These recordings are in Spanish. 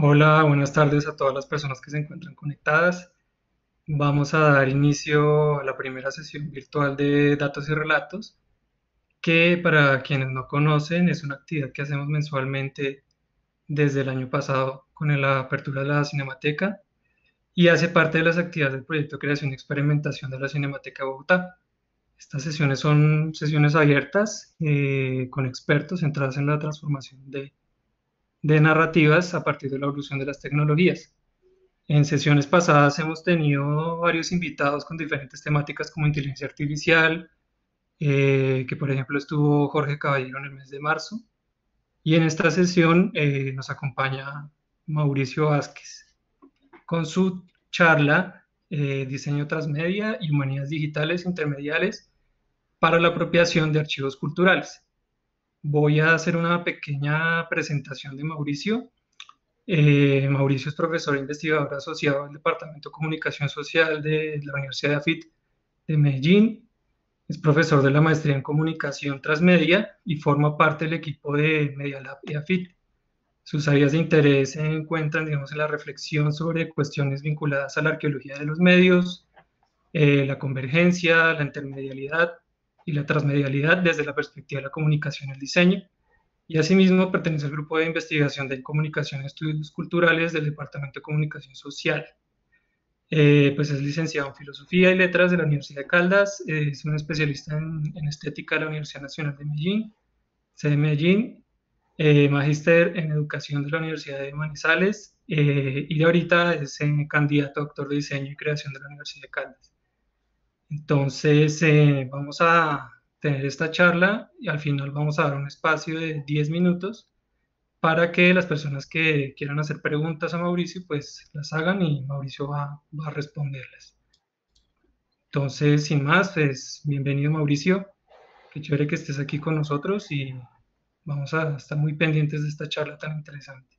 Hola, buenas tardes a todas las personas que se encuentran conectadas. Vamos a dar inicio a la primera sesión virtual de Datos y Relatos, que para quienes no conocen es una actividad que hacemos mensualmente desde el año pasado con la apertura de la Cinemateca y hace parte de las actividades del proyecto Creación y Experimentación de la Cinemateca Bogotá. Estas sesiones son sesiones abiertas eh, con expertos centradas en la transformación de de narrativas a partir de la evolución de las tecnologías. En sesiones pasadas hemos tenido varios invitados con diferentes temáticas como inteligencia artificial, eh, que por ejemplo estuvo Jorge Caballero en el mes de marzo, y en esta sesión eh, nos acompaña Mauricio Vázquez con su charla eh, Diseño Transmedia y Humanidades Digitales Intermediales para la apropiación de archivos culturales voy a hacer una pequeña presentación de Mauricio. Eh, Mauricio es profesor e investigador asociado al Departamento de Comunicación Social de la Universidad de AFIT de Medellín. Es profesor de la maestría en comunicación transmedia y forma parte del equipo de Medialab y AFIT. Sus áreas de interés se encuentran, digamos, en la reflexión sobre cuestiones vinculadas a la arqueología de los medios, eh, la convergencia, la intermedialidad, y la transmedialidad desde la perspectiva de la comunicación y el diseño, y asimismo pertenece al grupo de investigación de comunicación y estudios culturales del Departamento de Comunicación Social. Eh, pues es licenciado en Filosofía y Letras de la Universidad de Caldas, eh, es un especialista en, estética de la Universidad Nacional de Medellín, sede de Medellín, eh, magíster en Educación de la Universidad de Manizales eh, y de ahorita es candidato a doctor de Diseño y Creación de la Universidad de Caldas. Entonces, eh, vamos a tener esta charla y al final vamos a dar un espacio de 10 minutos para que las personas que quieran hacer preguntas a Mauricio, pues las hagan y Mauricio va, va a responderlas. Entonces, sin más, pues bienvenido Mauricio. Qué chévere que estés aquí con nosotros y vamos a estar muy pendientes de esta charla tan interesante.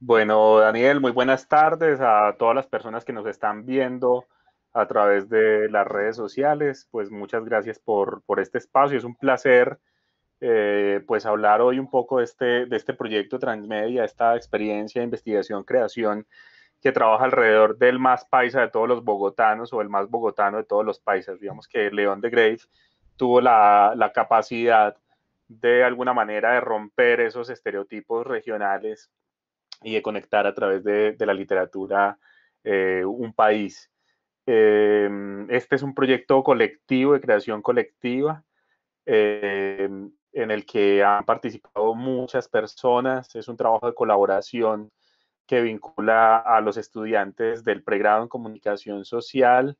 Bueno, Daniel, muy buenas tardes a todas las personas que nos están viendo a través de las redes sociales. Pues muchas gracias por, este espacio. Es un placer eh, pues hablar hoy un poco de este, de este proyecto Transmedia, esta experiencia de investigación, creación que trabaja alrededor del más paisa de todos los bogotanos o el más bogotano de todos los paisas. Digamos que León de Grave tuvo la, capacidad de alguna manera de romper esos estereotipos regionales y de conectar a través de, la literatura eh, un país. Em, este es un proyecto colectivo, de creación colectiva, em, en el que han participado muchas personas. Es un trabajo de colaboración que vincula a los estudiantes del pregrado en comunicación social,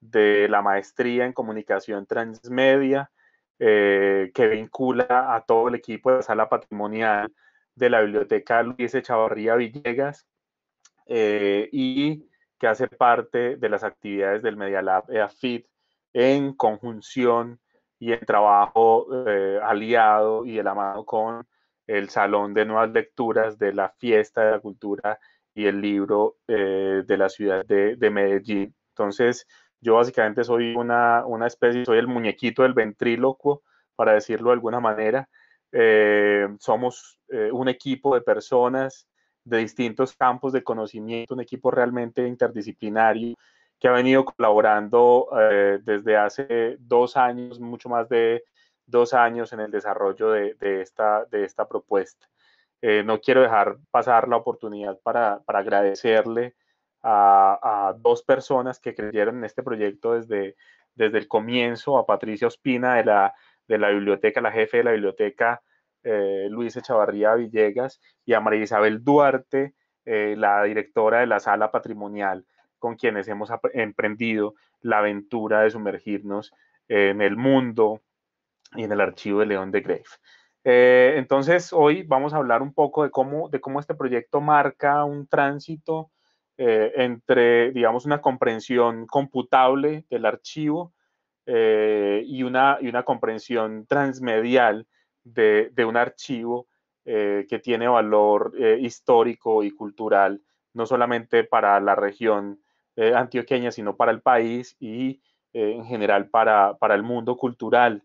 de la maestría en comunicación transmedia, eh, que vincula a todo el equipo de sala patrimonial de la biblioteca Luis Echavarría Villegas eh, y que hace parte de las actividades del Media Lab EAFIT en conjunción y en trabajo eh, aliado y el la con el Salón de Nuevas Lecturas de la Fiesta de la Cultura y el libro eh, de la ciudad de, Medellín. Entonces, yo básicamente soy una, especie, soy el muñequito del ventrílocuo, para decirlo de alguna manera. Eh, somos un equipo de personas de distintos campos de conocimiento, un equipo realmente interdisciplinario que ha venido colaborando eh, desde hace dos años, mucho más de dos años en el desarrollo de, esta, de esta propuesta. Eh, no quiero dejar pasar la oportunidad para, agradecerle a, dos personas que creyeron en este proyecto desde, desde el comienzo, a Patricia Ospina de la, de la biblioteca, la jefe de la biblioteca eh, Luis Echavarría Villegas y a María Isabel Duarte, eh, la directora de la sala patrimonial, con quienes hemos emprendido la aventura de sumergirnos en el mundo y en el archivo de León de Grave. Eh, entonces, hoy vamos a hablar un poco de cómo, de cómo este proyecto marca un tránsito entre, digamos, una comprensión computable del archivo y, una, y una comprensión transmedial de, un archivo eh, que tiene valor eh, histórico y cultural, no solamente para la región eh, antioqueña, sino para el país y en general para, para, el mundo cultural.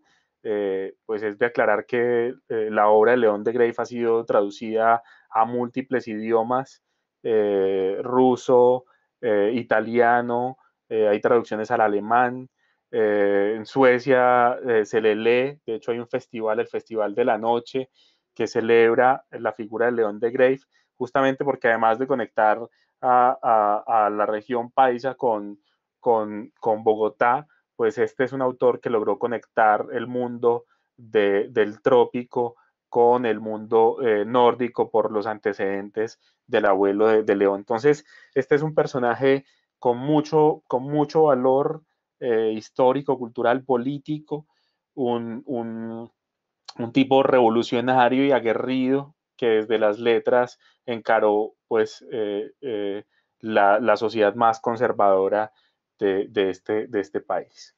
pues es de aclarar que la obra de León de Greiff ha sido traducida a múltiples idiomas, ruso, italiano, hay traducciones al alemán, eh, en Suecia eh, se le lee, de hecho hay un festival, el Festival de la Noche, que celebra la figura del león de Grave, justamente porque además de conectar a, la región paisa con, Bogotá, pues este es un autor que logró conectar el mundo del trópico con el mundo eh, nórdico por los antecedentes del abuelo de, León. Entonces, este es un personaje con mucho valor, eh, histórico, cultural, político, un, tipo revolucionario y aguerrido que desde las letras encaró pues eh, eh, la, sociedad más conservadora de, este, de este país.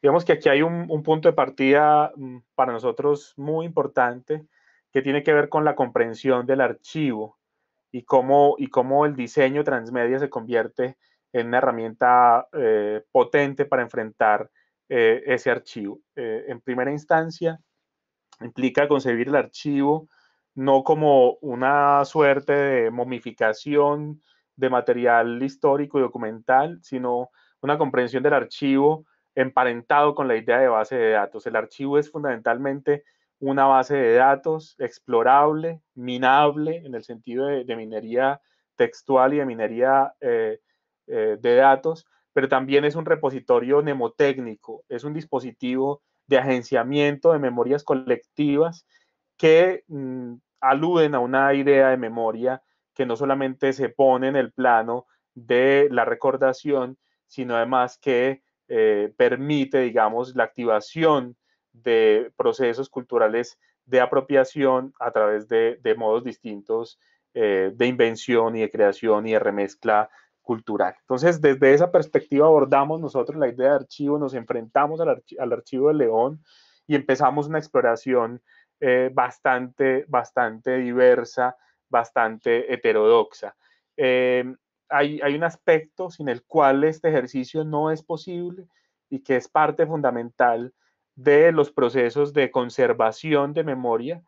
Digamos que aquí hay un, punto de partida mm, para nosotros muy importante que tiene que ver con la comprensión del archivo y cómo, y cómo el diseño transmedia se convierte en una herramienta eh, potente para enfrentar eh, ese archivo. Eh, en primera instancia, implica concebir el archivo no como una suerte de momificación de material histórico y documental, sino una comprensión del archivo emparentado con la idea de base de datos. El archivo es fundamentalmente una base de datos explorable, minable, en el sentido de, minería textual y de minería eh, de datos, pero también es un repositorio mnemotécnico, es un dispositivo de agenciamiento de memorias colectivas que mm, aluden a una idea de memoria que no solamente se pone en el plano de la recordación, sino además que eh, permite, digamos, la activación de procesos culturales de apropiación a través de, modos distintos eh, de invención y de creación y de remezcla cultural. Entonces, desde esa perspectiva abordamos nosotros la idea de archivo, nos enfrentamos al, archivo de León y empezamos una exploración eh, bastante, bastante diversa, bastante heterodoxa. Eh, hay, hay, un aspecto sin el cual este ejercicio no es posible y que es parte fundamental de los procesos de conservación de memoria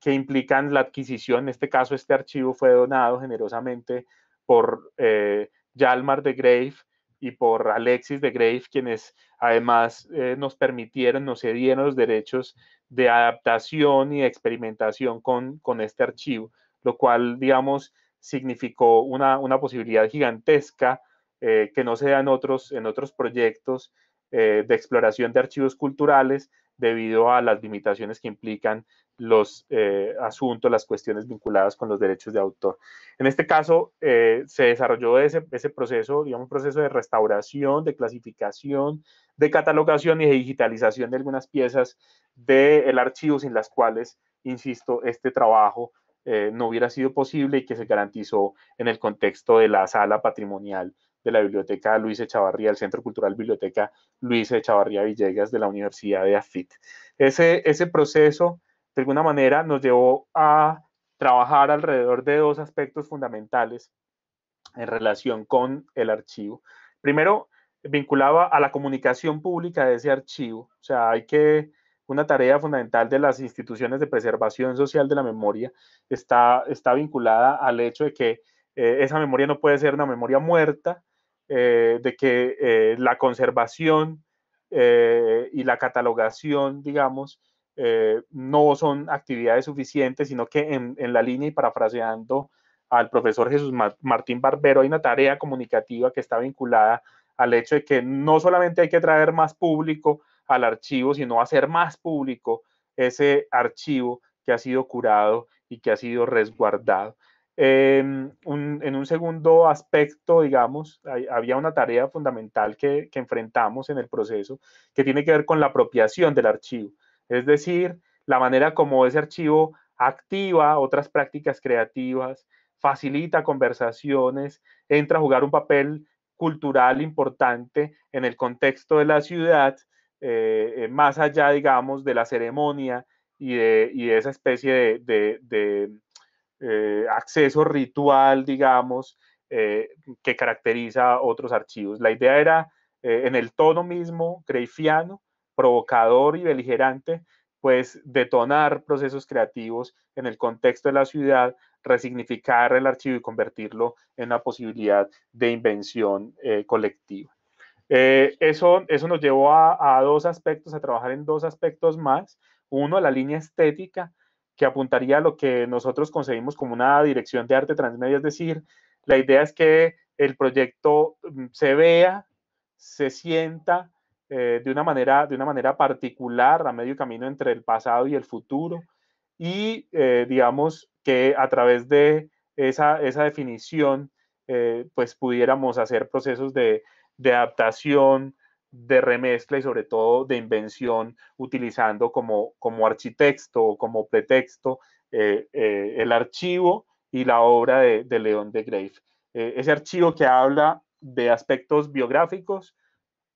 que implican la adquisición, en este caso este archivo fue donado generosamente por eh, de Grave y por Alexis de Grave, quienes además eh, nos permitieron, nos cedieron los derechos de adaptación y experimentación con, este archivo, lo cual, digamos, significó una, posibilidad gigantesca eh, que no se da en otros, en otros proyectos eh, de exploración de archivos culturales, debido a las limitaciones que implican los eh, asuntos, las cuestiones vinculadas con los derechos de autor. En este caso, eh, se desarrolló ese, proceso, digamos, un proceso de restauración, de clasificación, de catalogación y de digitalización de algunas piezas del archivo sin las cuales, insisto, este trabajo eh, no hubiera sido posible y que se garantizó en el contexto de la sala patrimonial de la Biblioteca Luis Echavarría, el Centro Cultural Biblioteca Luis Echavarría Villegas de la Universidad de AFIT. Ese, proceso, de alguna manera, nos llevó a trabajar alrededor de dos aspectos fundamentales en relación con el archivo. Primero, vinculaba a la comunicación pública de ese archivo, o sea, hay que una tarea fundamental de las instituciones de preservación social de la memoria está, está vinculada al hecho de que eh, esa memoria no puede ser una memoria muerta, eh, de que eh, la conservación eh, y la catalogación, digamos, no son actividades suficientes, sino que en, en, la línea y parafraseando al profesor Jesús Martín Barbero, hay una tarea comunicativa que está vinculada al hecho de que no solamente hay que traer más público al archivo, sino hacer más público ese archivo que ha sido curado y que ha sido resguardado en un segundo aspecto, digamos, había una tarea fundamental que, enfrentamos en el proceso que tiene que ver con la apropiación del archivo, es decir, la manera como ese archivo activa otras prácticas creativas, facilita conversaciones, entra a jugar un papel cultural importante en el contexto de la ciudad, eh, eh, más allá, digamos, de la ceremonia y de, esa especie de eh, acceso ritual, digamos, eh, que caracteriza otros archivos. La idea era, eh, en el tono mismo, greifiano, provocador y beligerante, pues detonar procesos creativos en el contexto de la ciudad, resignificar el archivo y convertirlo en una posibilidad de invención colectiva. eso, nos llevó a, dos aspectos, a trabajar en dos aspectos más. Uno, la línea estética, que apuntaría a lo que nosotros concebimos como una dirección de arte transmedia, es decir, la idea es que el proyecto mm, se vea, se sienta eh, de, una manera, de una manera particular a medio camino entre el pasado y el futuro y eh, digamos que a través de esa, definición eh, pues pudiéramos hacer procesos de, de adaptación, de remezcla y sobre todo de invención, utilizando como, como architexto o como pretexto eh, eh, el archivo y la obra de, León de Grave. Eh, ese archivo que habla de aspectos biográficos,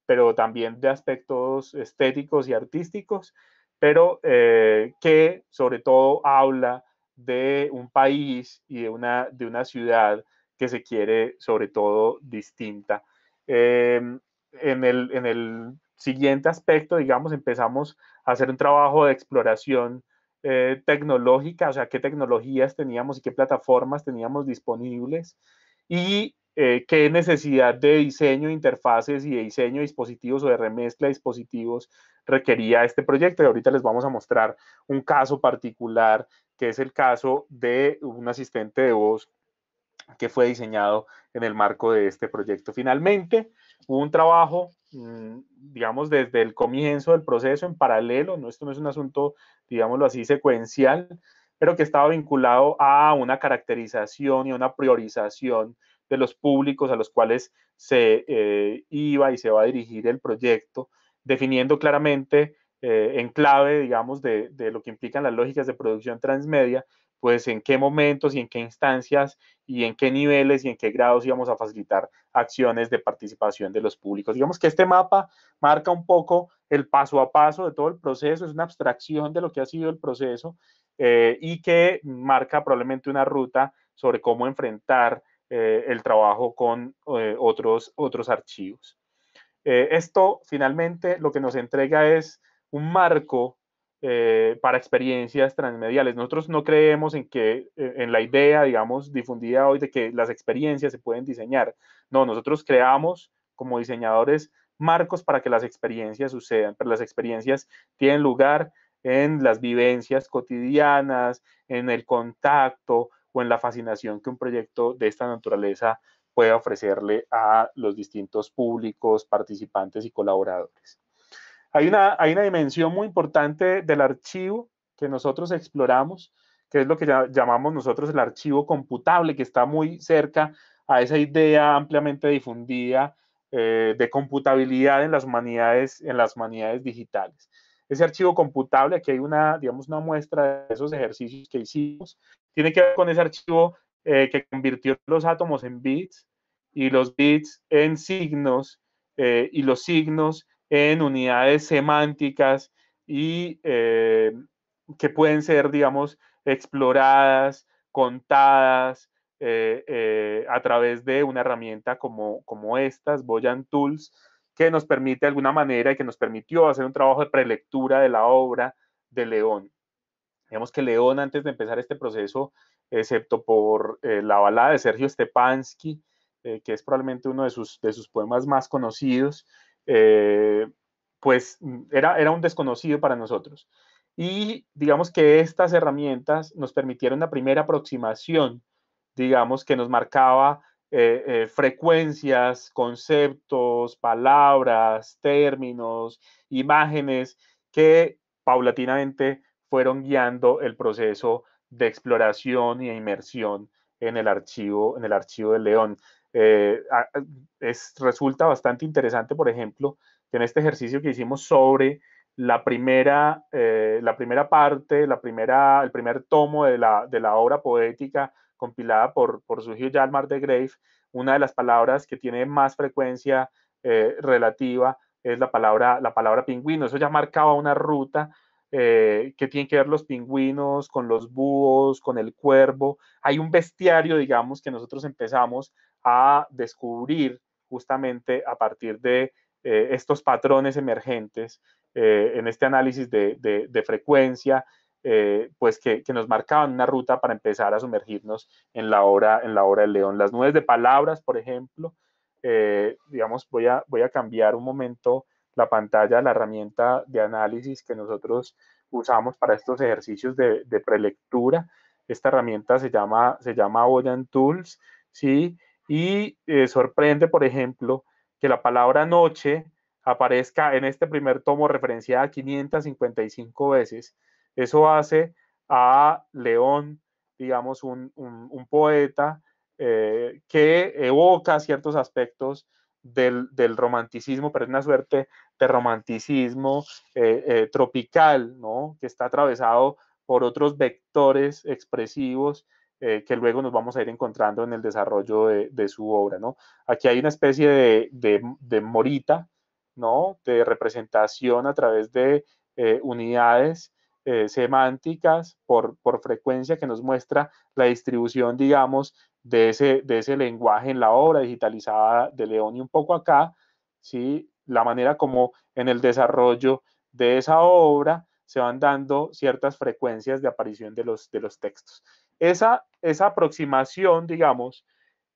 pero también de aspectos estéticos y artísticos, pero que sobre todo habla de un país y de una, de una ciudad que se quiere sobre todo distinta. Em, en el, en el siguiente aspecto, digamos, empezamos a hacer un trabajo de exploración eh, tecnológica, o sea, qué tecnologías teníamos y qué plataformas teníamos disponibles y eh, qué necesidad de diseño de interfaces y de diseño de dispositivos o de remezcla de dispositivos requería este proyecto. Y ahorita les vamos a mostrar un caso particular, que es el caso de un asistente de voz que fue diseñado en el marco de este proyecto. Finalmente, un trabajo, mm, digamos, desde el comienzo del proceso en paralelo, ¿no? esto no es un asunto, digámoslo así, secuencial, pero que estaba vinculado a una caracterización y a una priorización de los públicos a los cuales se eh, iba y se va a dirigir el proyecto, definiendo claramente eh, en clave, digamos, de, de, lo que implican las lógicas de producción transmedia, pues en qué momentos y en qué instancias y en qué niveles y en qué grados íbamos a facilitar acciones de participación de los públicos. Digamos que este mapa marca un poco el paso a paso de todo el proceso, es una abstracción de lo que ha sido el proceso eh, y que marca probablemente una ruta sobre cómo enfrentar eh, el trabajo con eh, otros, otros archivos. esto finalmente lo que nos entrega es un marco eh, para experiencias transmediales. Nosotros no creemos en que e, en la idea, digamos, difundida hoy de que las experiencias se pueden diseñar. No, nosotros creamos como diseñadores marcos para que las experiencias sucedan, pero las experiencias tienen lugar en las vivencias cotidianas, en el contacto o en la fascinación que un proyecto de esta naturaleza puede ofrecerle a los distintos públicos, participantes y colaboradores. Hay una, dimensión muy importante del archivo que nosotros exploramos, que es lo que llamamos nosotros el archivo computable, que está muy cerca a esa idea ampliamente difundida eh, de computabilidad en las, humanidades, en las humanidades digitales. Ese archivo computable, aquí hay una, muestra de esos ejercicios que hicimos, tiene que ver con ese archivo eh, que convirtió los átomos en bits y los bits en signos eh, y los signos en unidades semánticas y eh, que pueden ser, digamos, exploradas, contadas eh, eh, a través de una herramienta como, como estas, Boyan Tools, que nos permite de alguna manera y que nos permitió hacer un trabajo de prelectura de la obra de León. Digamos que León, antes de empezar este proceso, excepto por la balada de Sergio Stepansky, que es probablemente uno de sus, de sus poemas más conocidos, eh, pues mm, era, era un desconocido para nosotros. Y digamos que estas herramientas nos permitieron la primera aproximación, digamos, que nos marcaba eh, eh, frecuencias, conceptos, palabras, términos, imágenes que paulatinamente fueron guiando el proceso de exploración y e inmersión en el archivo, en el archivo de León. Eh, es, resulta bastante interesante, por ejemplo, que en este ejercicio que hicimos sobre la primera, eh, la primera parte, la primera, el primer tomo de la, de la obra poética compilada por, por su hijo de Grave, una de las palabras que tiene más frecuencia eh, relativa es la palabra, la palabra pingüino. Eso ya marcaba una ruta que tiene que ver los pingüinos con los búhos, con el cuervo. Hay un bestiario, digamos, que nosotros empezamos a descubrir justamente a partir de eh, estos patrones emergentes eh, en este análisis de, frecuencia, eh, pues que, nos marcaban una ruta para empezar a sumergirnos en la obra, en la obra del león. Las nubes de palabras, por ejemplo, digamos, voy a, voy a cambiar un momento la pantalla, la herramienta de análisis que nosotros usamos para estos ejercicios de, prelectura. Esta herramienta se llama, se llama Oyan Tools, ¿sí? Y eh, sorprende, por ejemplo, que la palabra noche aparezca en este primer tomo referenciada 555 veces. Eso hace a León, digamos, un, poeta eh, que evoca ciertos aspectos del, romanticismo, pero es una suerte de romanticismo eh, tropical, Que está atravesado por otros vectores expresivos eh, que luego nos vamos a ir encontrando en el desarrollo de, su obra, ¿no? Aquí hay una especie de, morita, ¿no? De representación a través de eh, unidades eh, semánticas por, frecuencia que nos muestra la distribución, digamos, de ese, lenguaje en la obra digitalizada de León y un poco acá, ¿sí? La manera como en el desarrollo de esa obra se van dando ciertas frecuencias de aparición de los textos. Esa, aproximación, digamos,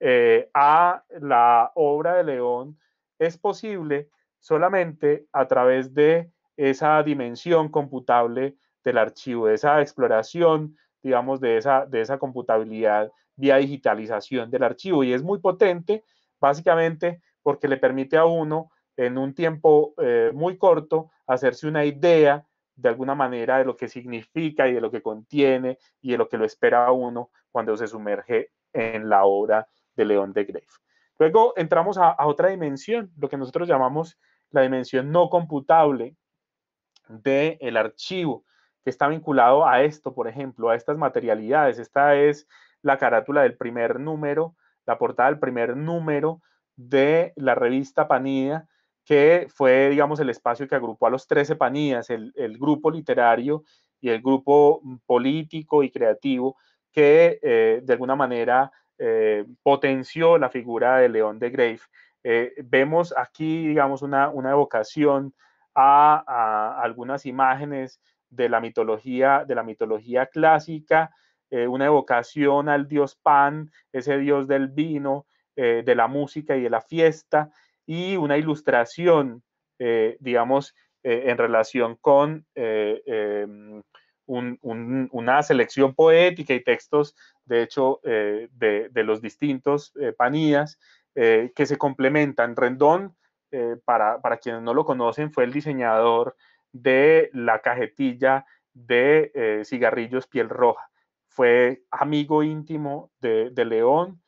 eh, a la obra de León es posible solamente a través de esa dimensión computable del archivo, de esa exploración, digamos, de esa, de esa computabilidad vía digitalización del archivo. Y es muy potente, básicamente, porque le permite a uno, en un tiempo eh, muy corto, hacerse una idea de alguna manera de lo que significa y de lo que contiene y de lo que lo espera uno cuando se sumerge en la obra de León de Grave. Luego entramos a, otra dimensión, lo que nosotros llamamos la dimensión no computable del el archivo, que está vinculado a esto, por ejemplo, a estas materialidades. Esta es la carátula del primer número, la portada del primer número de la revista Panida, que fue, digamos, el espacio que agrupó a los Trece Panías, el, grupo literario y el grupo mm, político y creativo que eh, de alguna manera eh, potenció la figura de León de Grave. Eh, vemos aquí, digamos, una, evocación a, a, algunas imágenes de la mitología, de la mitología clásica, una evocación al dios Pan, ese dios del vino, de la música y de la fiesta, y una ilustración, eh, digamos, eh, en relación con eh, em, una selección poética y textos, de hecho, de, los distintos panías que se complementan. Rendón, para, para quienes no lo conocen, fue el diseñador de la cajetilla de cigarrillos piel roja. Fue amigo íntimo de, de León,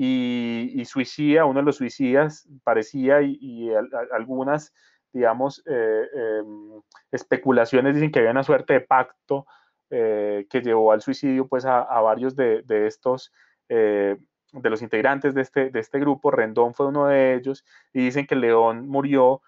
y, suicida, uno de los suicidas parecía y, algunas, digamos, eh, em, especulaciones dicen que había una suerte de pacto eh, que llevó al suicidio pues a, varios de, estos eh, de los integrantes de este, de este grupo, Rendón fue uno de ellos, y dicen que León murió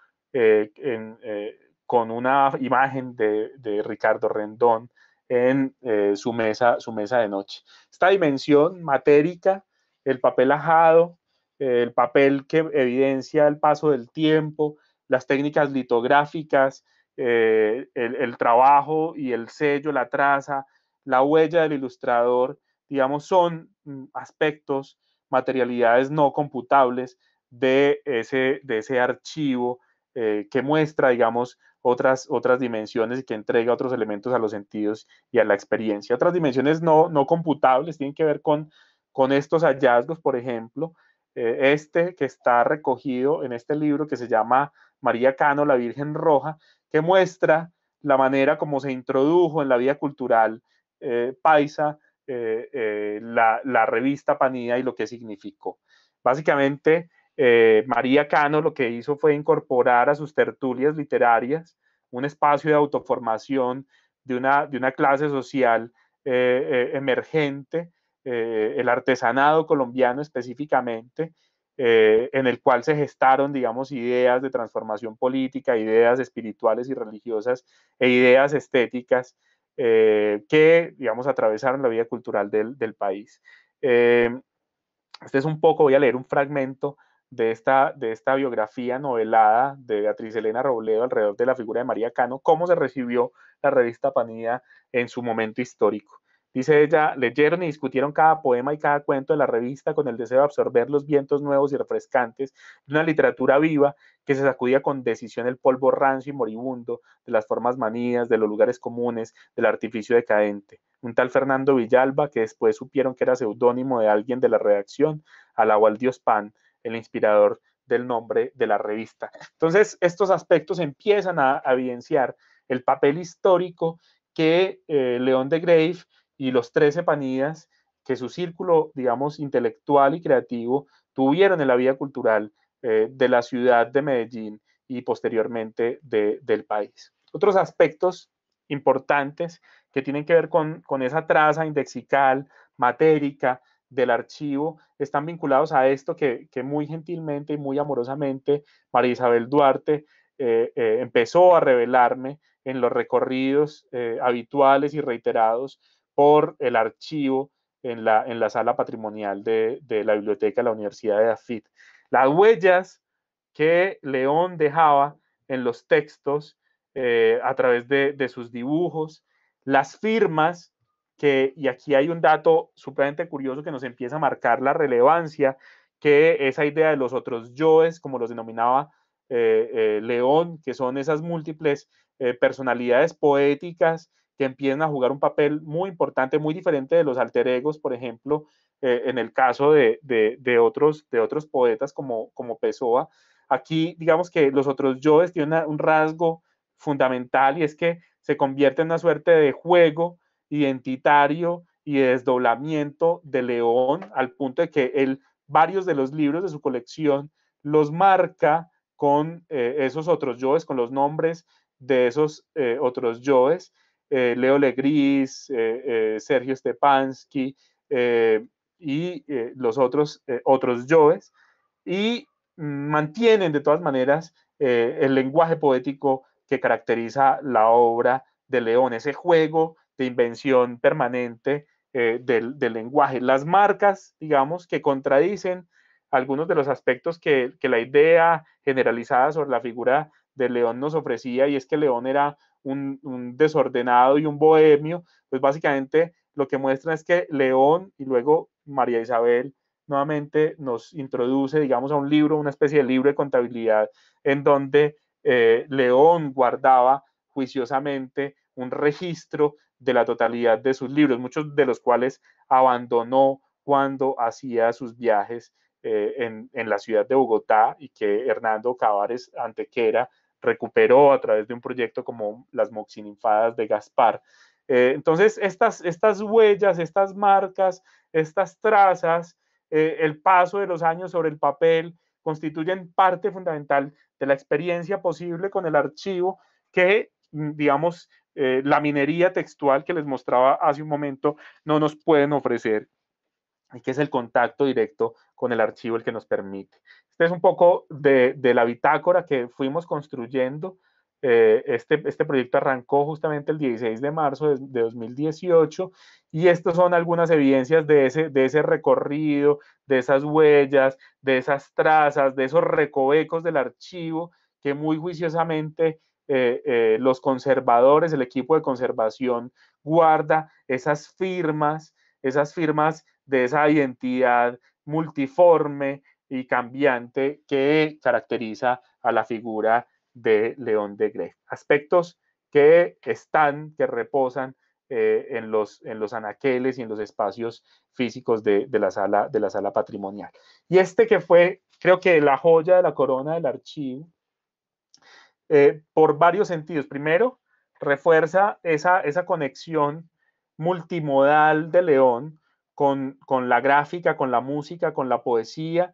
con una imagen de, Ricardo Rendón en su, mesa, su mesa de noche. Esta dimensión matérica el papel ajado, el papel que evidencia el paso del tiempo, las técnicas litográficas, eh, el, trabajo y el sello, la traza, la huella del ilustrador, digamos, son mm, aspectos, materialidades no computables de ese, de ese archivo eh, que muestra, digamos, otras, otras dimensiones y que entrega otros elementos a los sentidos y a la experiencia. Otras dimensiones no, no computables tienen que ver con con estos hallazgos, por ejemplo, eh, este que está recogido en este libro que se llama María Cano, la Virgen Roja, que muestra la manera como se introdujo en la vida cultural eh, paisa eh, la, revista Panía y lo que significó. Básicamente, María Cano lo que hizo fue incorporar a sus tertulias literarias un espacio de autoformación de una, clase social emergente eh, el artesanado colombiano específicamente, eh, en el cual se gestaron, digamos, ideas de transformación política, ideas espirituales y religiosas e ideas estéticas eh, que, digamos, atravesaron la vida cultural del, del país. este es un poco, voy a leer un fragmento de esta, de esta biografía novelada de Beatriz Elena Robledo alrededor de la figura de María Cano, cómo se recibió la revista Panida en su momento histórico. Dice ella, leyeron y discutieron cada poema y cada cuento de la revista con el deseo de absorber los vientos nuevos y refrescantes de una literatura viva que se sacudía con decisión el polvo rancio y moribundo de las formas manías, de los lugares comunes, del artificio decadente. Un tal Fernando Villalba, que después supieron que era seudónimo de alguien de la redacción, alabó al dios Pan, el inspirador del nombre de la revista. Entonces, estos aspectos empiezan a, evidenciar el papel histórico que eh, León de Grave y los 13 panidas que su círculo, digamos, intelectual y creativo tuvieron en la vida cultural eh, de la ciudad de Medellín y posteriormente del país. Otros aspectos importantes que tienen que ver con, esa traza indexical, matérica, del archivo están vinculados a esto que, muy gentilmente y muy amorosamente María Isabel Duarte eh, eh, empezó a revelarme en los recorridos habituales y reiterados por el archivo en la, en la sala patrimonial de, la biblioteca de la Universidad de Afit. Las huellas que León dejaba en los textos eh, a través de, sus dibujos, las firmas, que, y aquí hay un dato supremamente curioso que nos empieza a marcar la relevancia, que esa idea de los otros yoes, como los denominaba eh, eh, León, que son esas múltiples personalidades poéticas que empiezan a jugar un papel muy importante, muy diferente de los alter egos, por ejemplo, eh, en el caso de, otros, poetas como, como Pessoa. Aquí, digamos que los otros yoes tienen un rasgo fundamental y es que se convierte en una suerte de juego identitario y de desdoblamiento de León al punto de que él varios de los libros de su colección los marca con eh, esos otros yoes, con los nombres de esos eh, otros yoes eh, Leo Legris, eh, eh, Sergio Stepansky y los otros, otros Joves, y mantienen de todas maneras el lenguaje poético que caracteriza la obra de León, ese juego de invención permanente del, lenguaje. Las marcas, digamos, que contradicen algunos de los aspectos que, que, la idea generalizada sobre la figura de León nos ofrecía, y es que León era un, desordenado y un bohemio, pues básicamente lo que muestra es que León y luego María Isabel nuevamente nos introduce, digamos, a un libro, una especie de libro de contabilidad, en donde eh, León guardaba juiciosamente un registro de la totalidad de sus libros, muchos de los cuales abandonó cuando hacía sus viajes eh, en, en, la ciudad de Bogotá y que Hernando Cavares Antequera recuperó a través de un proyecto como las moxininfadas de Gaspar. Eh, entonces, estas, estas huellas, estas marcas, estas trazas, eh, el paso de los años sobre el papel, constituyen parte fundamental de la experiencia posible con el archivo que, mm, digamos, eh, la minería textual que les mostraba hace un momento no nos pueden ofrecer, y que es el contacto directo con el archivo el que nos permite. Este es un poco de, la bitácora que fuimos construyendo. Eh, este, este, proyecto arrancó justamente el 16 de marzo de, 2018 y estas son algunas evidencias de ese, de recorrido, de esas huellas, de esas trazas, de esos recovecos del archivo que muy juiciosamente eh, eh, los conservadores, el equipo de conservación guarda esas firmas, esas firmas de esa identidad multiforme y cambiante que caracteriza a la figura de León de Grey. Aspectos que están, que reposan eh, en, los, en los anaqueles y en los espacios físicos de, la sala, de la sala patrimonial. Y este que fue, creo que la joya de la corona del archivo, eh, por varios sentidos. Primero, refuerza esa, esa conexión multimodal de León con, la gráfica, con la música, con la poesía,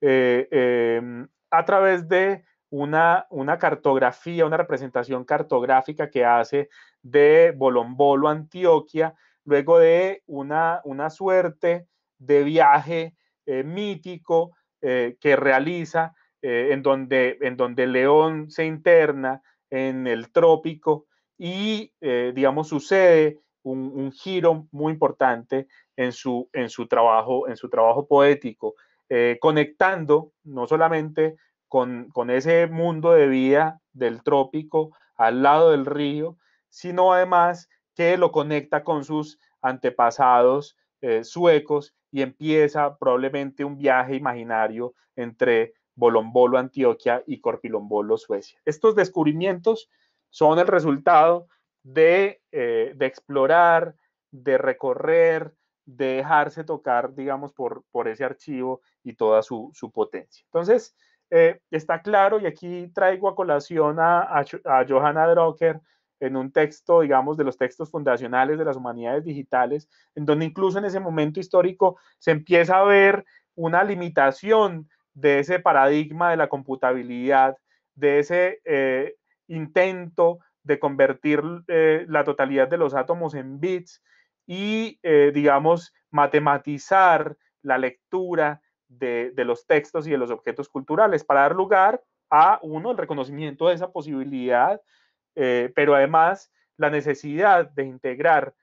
eh, em, a través de una, cartografía, una representación cartográfica que hace de Bolombolo, Antioquia, luego de una, una suerte de viaje eh, mítico eh, que realiza en, donde, en donde León se interna en el trópico y, digamos, sucede un giro muy importante en su, en su, trabajo, en su trabajo poético, eh, conectando no solamente con, ese mundo de vida del trópico al lado del río, sino además que lo conecta con sus antepasados eh, suecos y empieza probablemente un viaje imaginario entre Bolombolo, Antioquia y Corpilombolo, Suecia. Estos descubrimientos son el resultado de, eh, de explorar, de recorrer, dejarse tocar, digamos, por, por ese archivo y toda su, potencia. Entonces, eh, está claro, y aquí traigo a colación a, Johanna Drucker en un texto, digamos, de los textos fundacionales de las humanidades digitales, en donde incluso en ese momento histórico se empieza a ver una limitación de ese paradigma de la computabilidad, de ese eh, intento de convertir eh, la totalidad de los átomos en bits, y, eh, digamos, matematizar la lectura de, los textos y de los objetos culturales para dar lugar a, uno, el reconocimiento de esa posibilidad, eh, pero además la necesidad de integrar,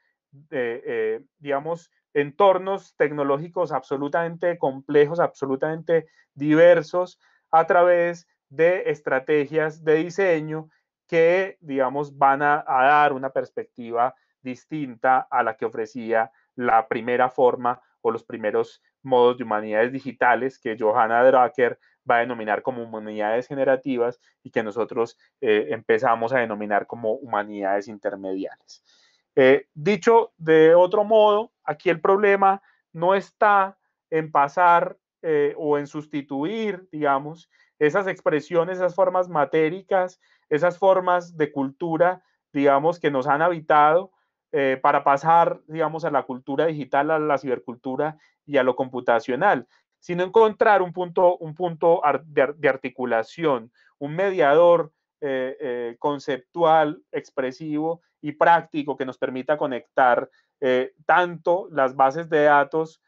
eh, digamos, entornos tecnológicos absolutamente complejos, absolutamente diversos, a través de estrategias de diseño que, digamos, van a dar una perspectiva distinta a la que ofrecía la primera forma o los primeros modos de humanidades digitales que Johanna Drucker va a denominar como humanidades generativas y que nosotros eh, empezamos a denominar como humanidades intermediales. Eh, dicho de otro modo, aquí el problema no está en pasar eh, o en sustituir, digamos, esas expresiones, esas formas matéricas, esas formas de cultura, digamos, que nos han habitado eh, para pasar, digamos, a la cultura digital, a la cibercultura y a lo computacional, sino encontrar un punto, un punto de, articulación, un mediador eh, eh, conceptual, expresivo y práctico que nos permita conectar tanto las bases de datos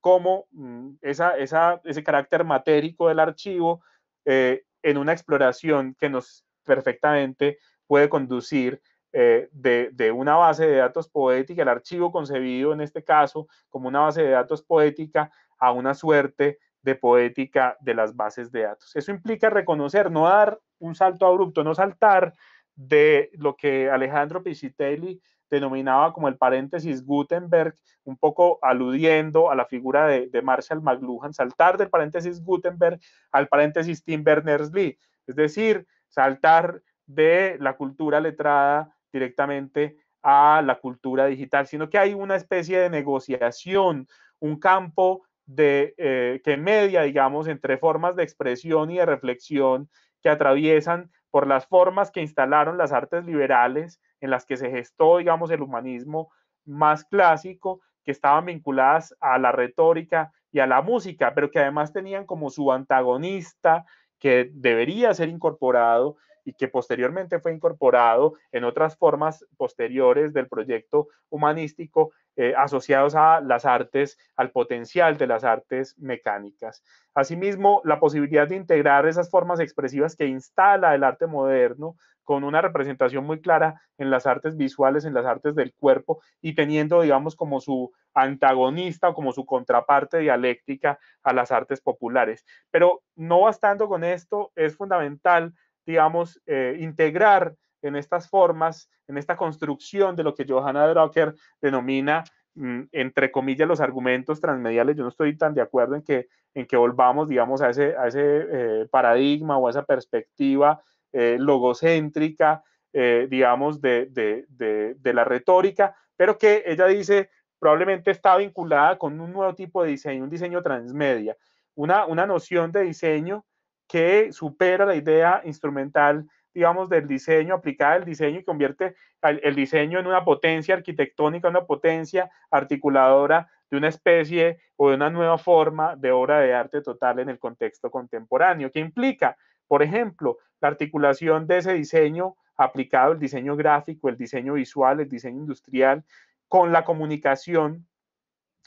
como mm, ese carácter matérico del archivo en una exploración que nos perfectamente puede conducir eh, de, una base de datos poética, el archivo concebido en este caso como una base de datos poética a una suerte de poética de las bases de datos. Eso implica reconocer, no dar un salto abrupto, no saltar de lo que Alejandro Piscitelli denominaba como el paréntesis Gutenberg, un poco aludiendo a la figura de, de Marshall McLuhan, saltar del paréntesis Gutenberg al paréntesis Tim Berners-Lee, es decir, saltar de la cultura letrada directamente a la cultura digital, sino que hay una especie de negociación, un campo de, eh, que media, digamos, entre formas de expresión y de reflexión que atraviesan por las formas que instalaron las artes liberales, en las que se gestó, digamos, el humanismo más clásico, que estaban vinculadas a la retórica y a la música, pero que además tenían como su antagonista, que debería ser incorporado, y que posteriormente fue incorporado en otras formas posteriores del proyecto humanístico eh, asociados a las artes, al potencial de las artes mecánicas. Asimismo, la posibilidad de integrar esas formas expresivas que instala el arte moderno con una representación muy clara en las artes visuales, en las artes del cuerpo y teniendo, digamos, como su antagonista o como su contraparte dialéctica a las artes populares. Pero no bastando con esto, es fundamental digamos, eh, integrar en estas formas, en esta construcción de lo que Johanna Drucker denomina, mm, entre comillas, los argumentos transmediales. Yo no estoy tan de acuerdo en que, en que volvamos, digamos, a ese, ese eh, paradigma o a esa perspectiva eh, logocéntrica, digamos, de, de, de, de la retórica, pero que ella dice probablemente está vinculada con un nuevo tipo de diseño, un diseño transmedia, una, una noción de diseño que supera la idea instrumental, digamos, del diseño, aplicada el diseño y convierte el diseño en una potencia arquitectónica, una potencia articuladora de una especie o de una nueva forma de obra de arte total en el contexto contemporáneo, que implica, por ejemplo, la articulación de ese diseño aplicado, el diseño gráfico, el diseño visual, el diseño industrial, con la comunicación,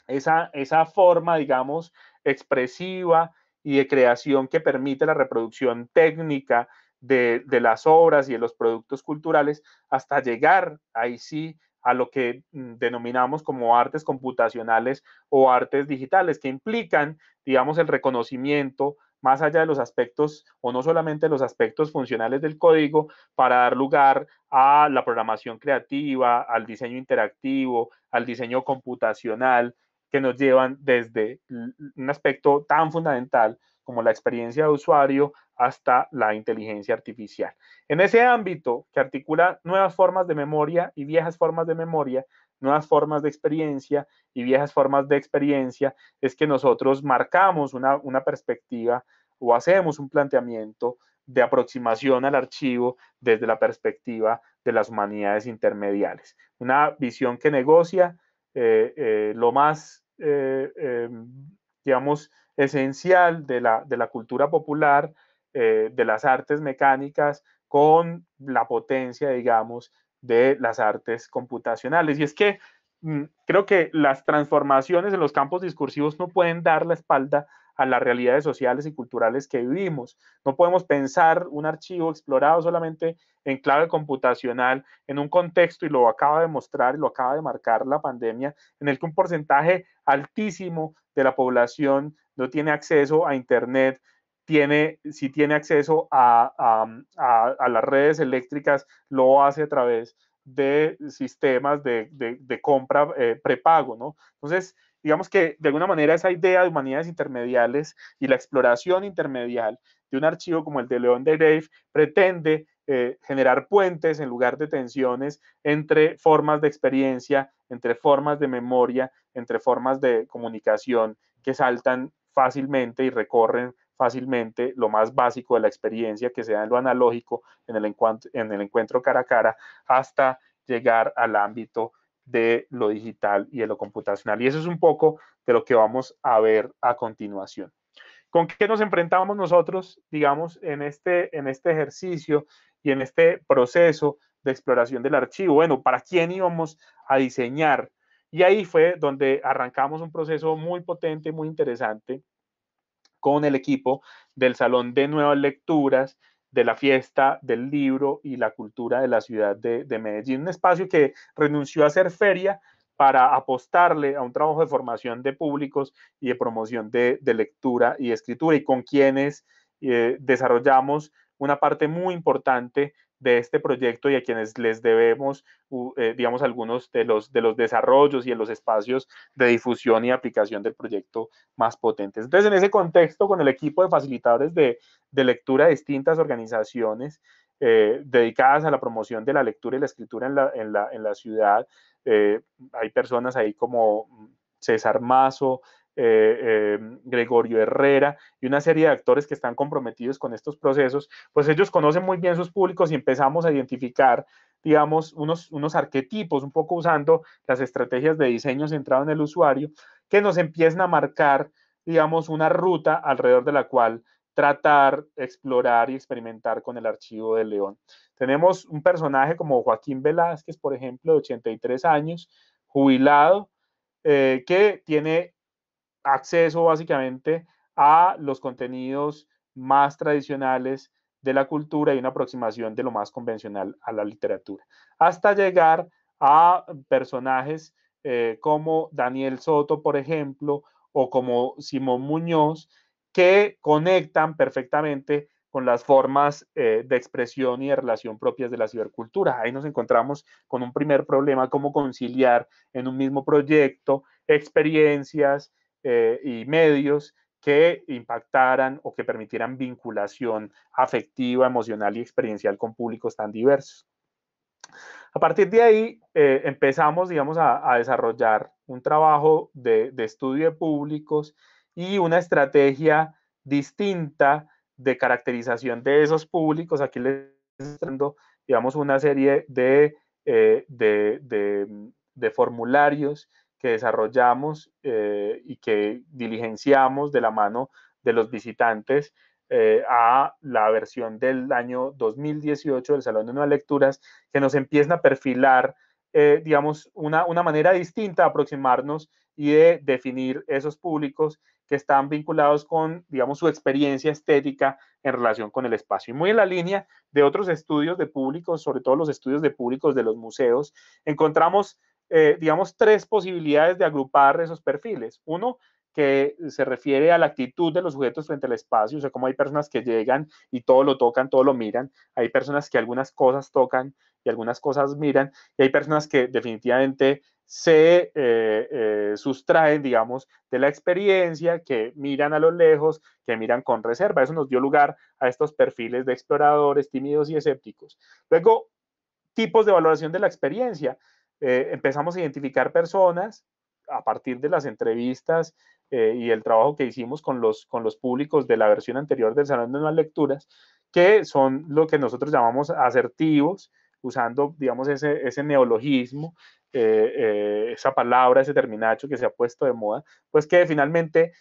esa, esa forma, digamos, expresiva y de creación que permite la reproducción técnica de, de, las obras y de los productos culturales hasta llegar ahí sí a lo que mm, denominamos como artes computacionales o artes digitales, que implican, digamos, el reconocimiento más allá de los aspectos o no solamente los aspectos funcionales del código para dar lugar a la programación creativa, al diseño interactivo, al diseño computacional, que nos llevan desde un aspecto tan fundamental como la experiencia de usuario hasta la inteligencia artificial. En ese ámbito que articula nuevas formas de memoria y viejas formas de memoria, nuevas formas de experiencia y viejas formas de experiencia, es que nosotros marcamos una, perspectiva o hacemos un planteamiento de aproximación al archivo desde la perspectiva de las humanidades intermediales. Una visión que negocia eh, eh, lo más, eh, digamos, esencial de la, de la cultura popular, de las artes mecánicas, con la potencia, digamos, de las artes computacionales. Y es que mm, creo que las transformaciones en los campos discursivos no pueden dar la espalda a las realidades sociales y culturales que vivimos. No podemos pensar un archivo explorado solamente en clave computacional, en un contexto, y lo acaba de mostrar y lo acaba de marcar la pandemia, en el que un porcentaje altísimo de la población no tiene acceso a Internet, tiene, si tiene acceso a, las redes eléctricas, lo hace a través de sistemas de, de, compra eh, prepago, ¿no? Entonces, digamos que de alguna manera esa idea de humanidades intermediales y la exploración intermedial de un archivo como el de León de Grave pretende eh, generar puentes en lugar de tensiones entre formas de experiencia, entre formas de memoria, entre formas de comunicación que saltan fácilmente y recorren fácilmente lo más básico de la experiencia que sea en lo analógico, en el, en el encuentro cara a cara, hasta llegar al ámbito de lo digital y de lo computacional. Y eso es un poco de lo que vamos a ver a continuación. ¿Con qué nos enfrentamos nosotros, digamos, en este, en este ejercicio y en este proceso de exploración del archivo? Bueno, ¿para quién íbamos a diseñar? Y ahí fue donde arrancamos un proceso muy potente, muy interesante con el equipo del Salón de Nuevas Lecturas de la fiesta, del libro y la cultura de la ciudad de, Medellín. Un espacio que renunció a ser feria para apostarle a un trabajo de formación de públicos y de promoción de, lectura y escritura y con quienes eh, desarrollamos una parte muy importante de este proyecto y a quienes les debemos, eh, digamos, algunos de los, de los desarrollos y en los espacios de difusión y aplicación del proyecto más potentes. Entonces, en ese contexto, con el equipo de facilitadores de, lectura de distintas organizaciones eh, dedicadas a la promoción de la lectura y la escritura en la, ciudad, eh, hay personas ahí como mm, César Mazo, eh, eh, Gregorio Herrera y una serie de actores que están comprometidos con estos procesos, pues ellos conocen muy bien sus públicos y empezamos a identificar, digamos, unos, unos arquetipos, un poco usando las estrategias de diseño centrado en el usuario, que nos empiezan a marcar, digamos, una ruta alrededor de la cual tratar, explorar y experimentar con el archivo de León. Tenemos un personaje como Joaquín Velázquez, por ejemplo, de 83 años, jubilado, eh, que tiene acceso básicamente a los contenidos más tradicionales de la cultura y una aproximación de lo más convencional a la literatura, hasta llegar a personajes eh, como Daniel Soto, por ejemplo, o como Simón Muñoz, que conectan perfectamente con las formas eh, de expresión y de relación propias de la cibercultura. Ahí nos encontramos con un primer problema, cómo conciliar en un mismo proyecto experiencias, eh, y medios que impactaran o que permitieran vinculación afectiva, emocional y experiencial con públicos tan diversos. A partir de ahí eh, empezamos, digamos, a, desarrollar un trabajo de, estudio de públicos y una estrategia distinta de caracterización de esos públicos. Aquí les estoy dando, digamos, una serie de, eh, de, de, de formularios que desarrollamos eh, y que diligenciamos de la mano de los visitantes eh, a la versión del año 2018 del Salón de Nuevas Lecturas, que nos empiezan a perfilar, eh, digamos, una, una, manera distinta de aproximarnos y de definir esos públicos que están vinculados con, digamos, su experiencia estética en relación con el espacio. Y muy en la línea de otros estudios de públicos, sobre todo los estudios de públicos de los museos, encontramos eh, digamos, tres posibilidades de agrupar esos perfiles. Uno, que se refiere a la actitud de los sujetos frente al espacio, o sea, cómo hay personas que llegan y todo lo tocan, todo lo miran, hay personas que algunas cosas tocan y algunas cosas miran, y hay personas que definitivamente se eh, eh, sustraen, digamos, de la experiencia, que miran a lo lejos, que miran con reserva. Eso nos dio lugar a estos perfiles de exploradores tímidos y escépticos. Luego, tipos de valoración de la experiencia. Eh, empezamos a identificar personas a partir de las entrevistas eh, y el trabajo que hicimos con los, con los públicos de la versión anterior del Salón de Nuevas Lecturas, que son lo que nosotros llamamos asertivos, usando, digamos, ese, neologismo, eh, esa palabra, ese terminacho que se ha puesto de moda, pues que finalmente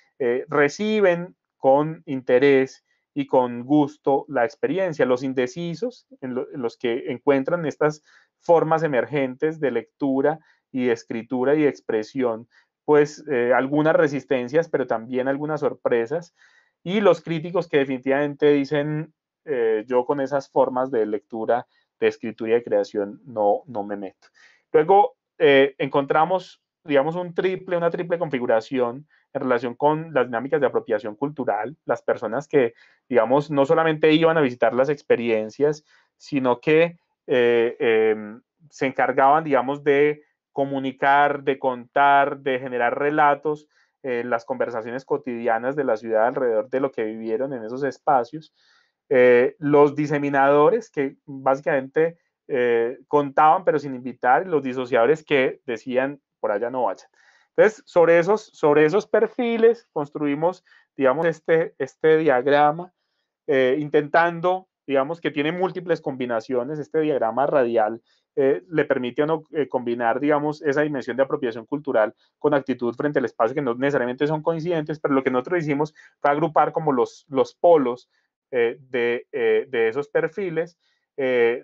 reciben con interés y con gusto la experiencia. Los indecisos, en, en los que encuentran estas formas emergentes de lectura y escritura y expresión, pues eh, algunas resistencias, pero también algunas sorpresas, y los críticos que definitivamente dicen, eh, yo con esas formas de lectura, de escritura y de creación no, no me meto. Luego eh, encontramos, digamos, un triple, una triple configuración en relación con las dinámicas de apropiación cultural, las personas que, digamos, no solamente iban a visitar las experiencias, sino que eh, em, se encargaban, digamos, de comunicar, de contar, de generar relatos, eh, las conversaciones cotidianas de la ciudad alrededor de lo que vivieron en esos espacios. Eh, los diseminadores, que básicamente contaban pero sin invitar, los disociadores que decían, por allá no vayan. Entonces, sobre esos, sobre esos perfiles construimos, digamos, este, este diagrama, intentando digamos que tiene múltiples combinaciones, este diagrama radial eh, le permite uno eh, combinar, digamos, esa dimensión de apropiación cultural con actitud frente al espacio, que no necesariamente son coincidentes, pero lo que nosotros hicimos fue agrupar como los, los polos eh, de, de, esos perfiles.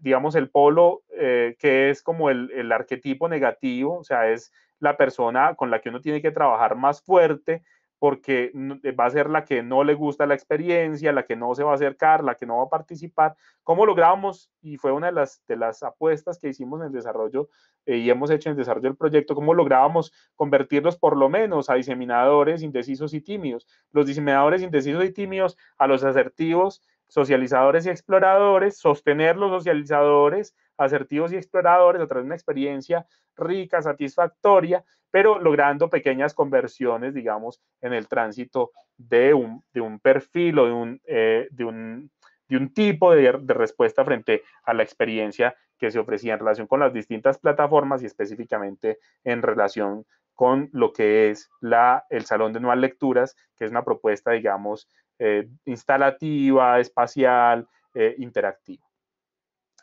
digamos, el polo que es como el, el arquetipo negativo, o sea, es la persona con la que uno tiene que trabajar más fuerte, porque eh, va a ser la que no le gusta la experiencia, la que no se va a acercar, la que no va a participar. ¿Cómo logramos? Y fue una de las, de las apuestas que hicimos en el desarrollo eh, y hemos hecho en el desarrollo del proyecto, cómo lográbamos convertirlos por lo menos a diseminadores indecisos y tímidos. Los diseminadores indecisos y tímidos a los asertivos, socializadores y exploradores, sostener los socializadores, asertivos y exploradores a través de una experiencia rica, satisfactoria, pero logrando pequeñas conversiones, digamos, en el tránsito de un, perfil o eh, de un, de un, tipo de, respuesta frente a la experiencia que se ofrecía en relación con las distintas plataformas y específicamente en relación con lo que es la, el Salón de Nuevas Lecturas, que es una propuesta, digamos, eh, instalativa, espacial, eh, interactiva.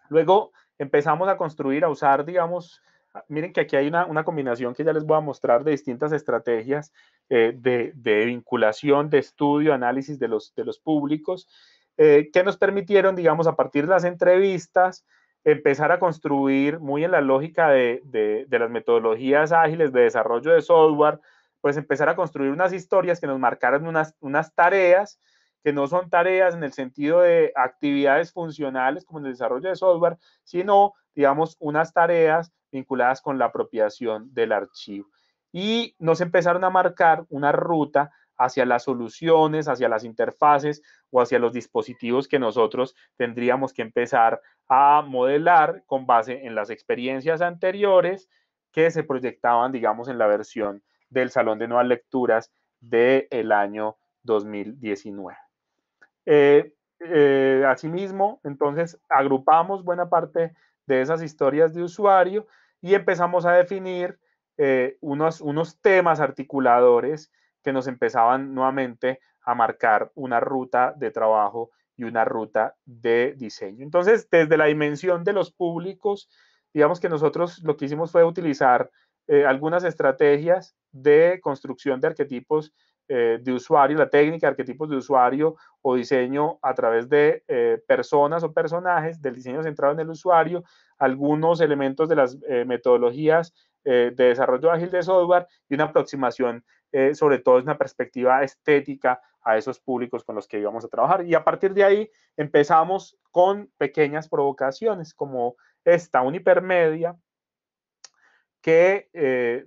Luego, empezamos a construir, a usar, digamos, ah, miren que aquí hay una, combinación que ya les voy a mostrar de distintas estrategias eh, de, vinculación, de estudio, análisis de los, de los públicos, eh, que nos permitieron, digamos, a partir de las entrevistas, empezar a construir muy en la lógica de, las metodologías ágiles de desarrollo de software, pues empezar a construir unas historias que nos marcaran unas, unas tareas que no son tareas en el sentido de actividades funcionales como en el desarrollo de software, sino, digamos, unas tareas vinculadas con la apropiación del archivo. Y nos empezaron a marcar una ruta hacia las soluciones, hacia las interfaces o hacia los dispositivos que nosotros tendríamos que empezar a modelar con base en las experiencias anteriores que se proyectaban, digamos, en la versión del Salón de Nuevas Lecturas del año 2019. Eh, eh, asimismo, entonces agrupamos buena parte de esas historias de usuario y empezamos a definir eh, unos, unos temas articuladores que nos empezaban nuevamente a marcar una ruta de trabajo y una ruta de diseño. Entonces, desde la dimensión de los públicos, digamos que nosotros lo que hicimos fue utilizar algunas estrategias de construcción de arquetipos eh, de usuario, la técnica, arquetipos de usuario o diseño a través de eh, personas o personajes, del diseño centrado en el usuario, algunos elementos de las eh, metodologías de desarrollo ágil de software y una aproximación, sobre todo, es una perspectiva estética a esos públicos con los que íbamos a trabajar. Y a partir de ahí empezamos con pequeñas provocaciones como esta, un hipermedia que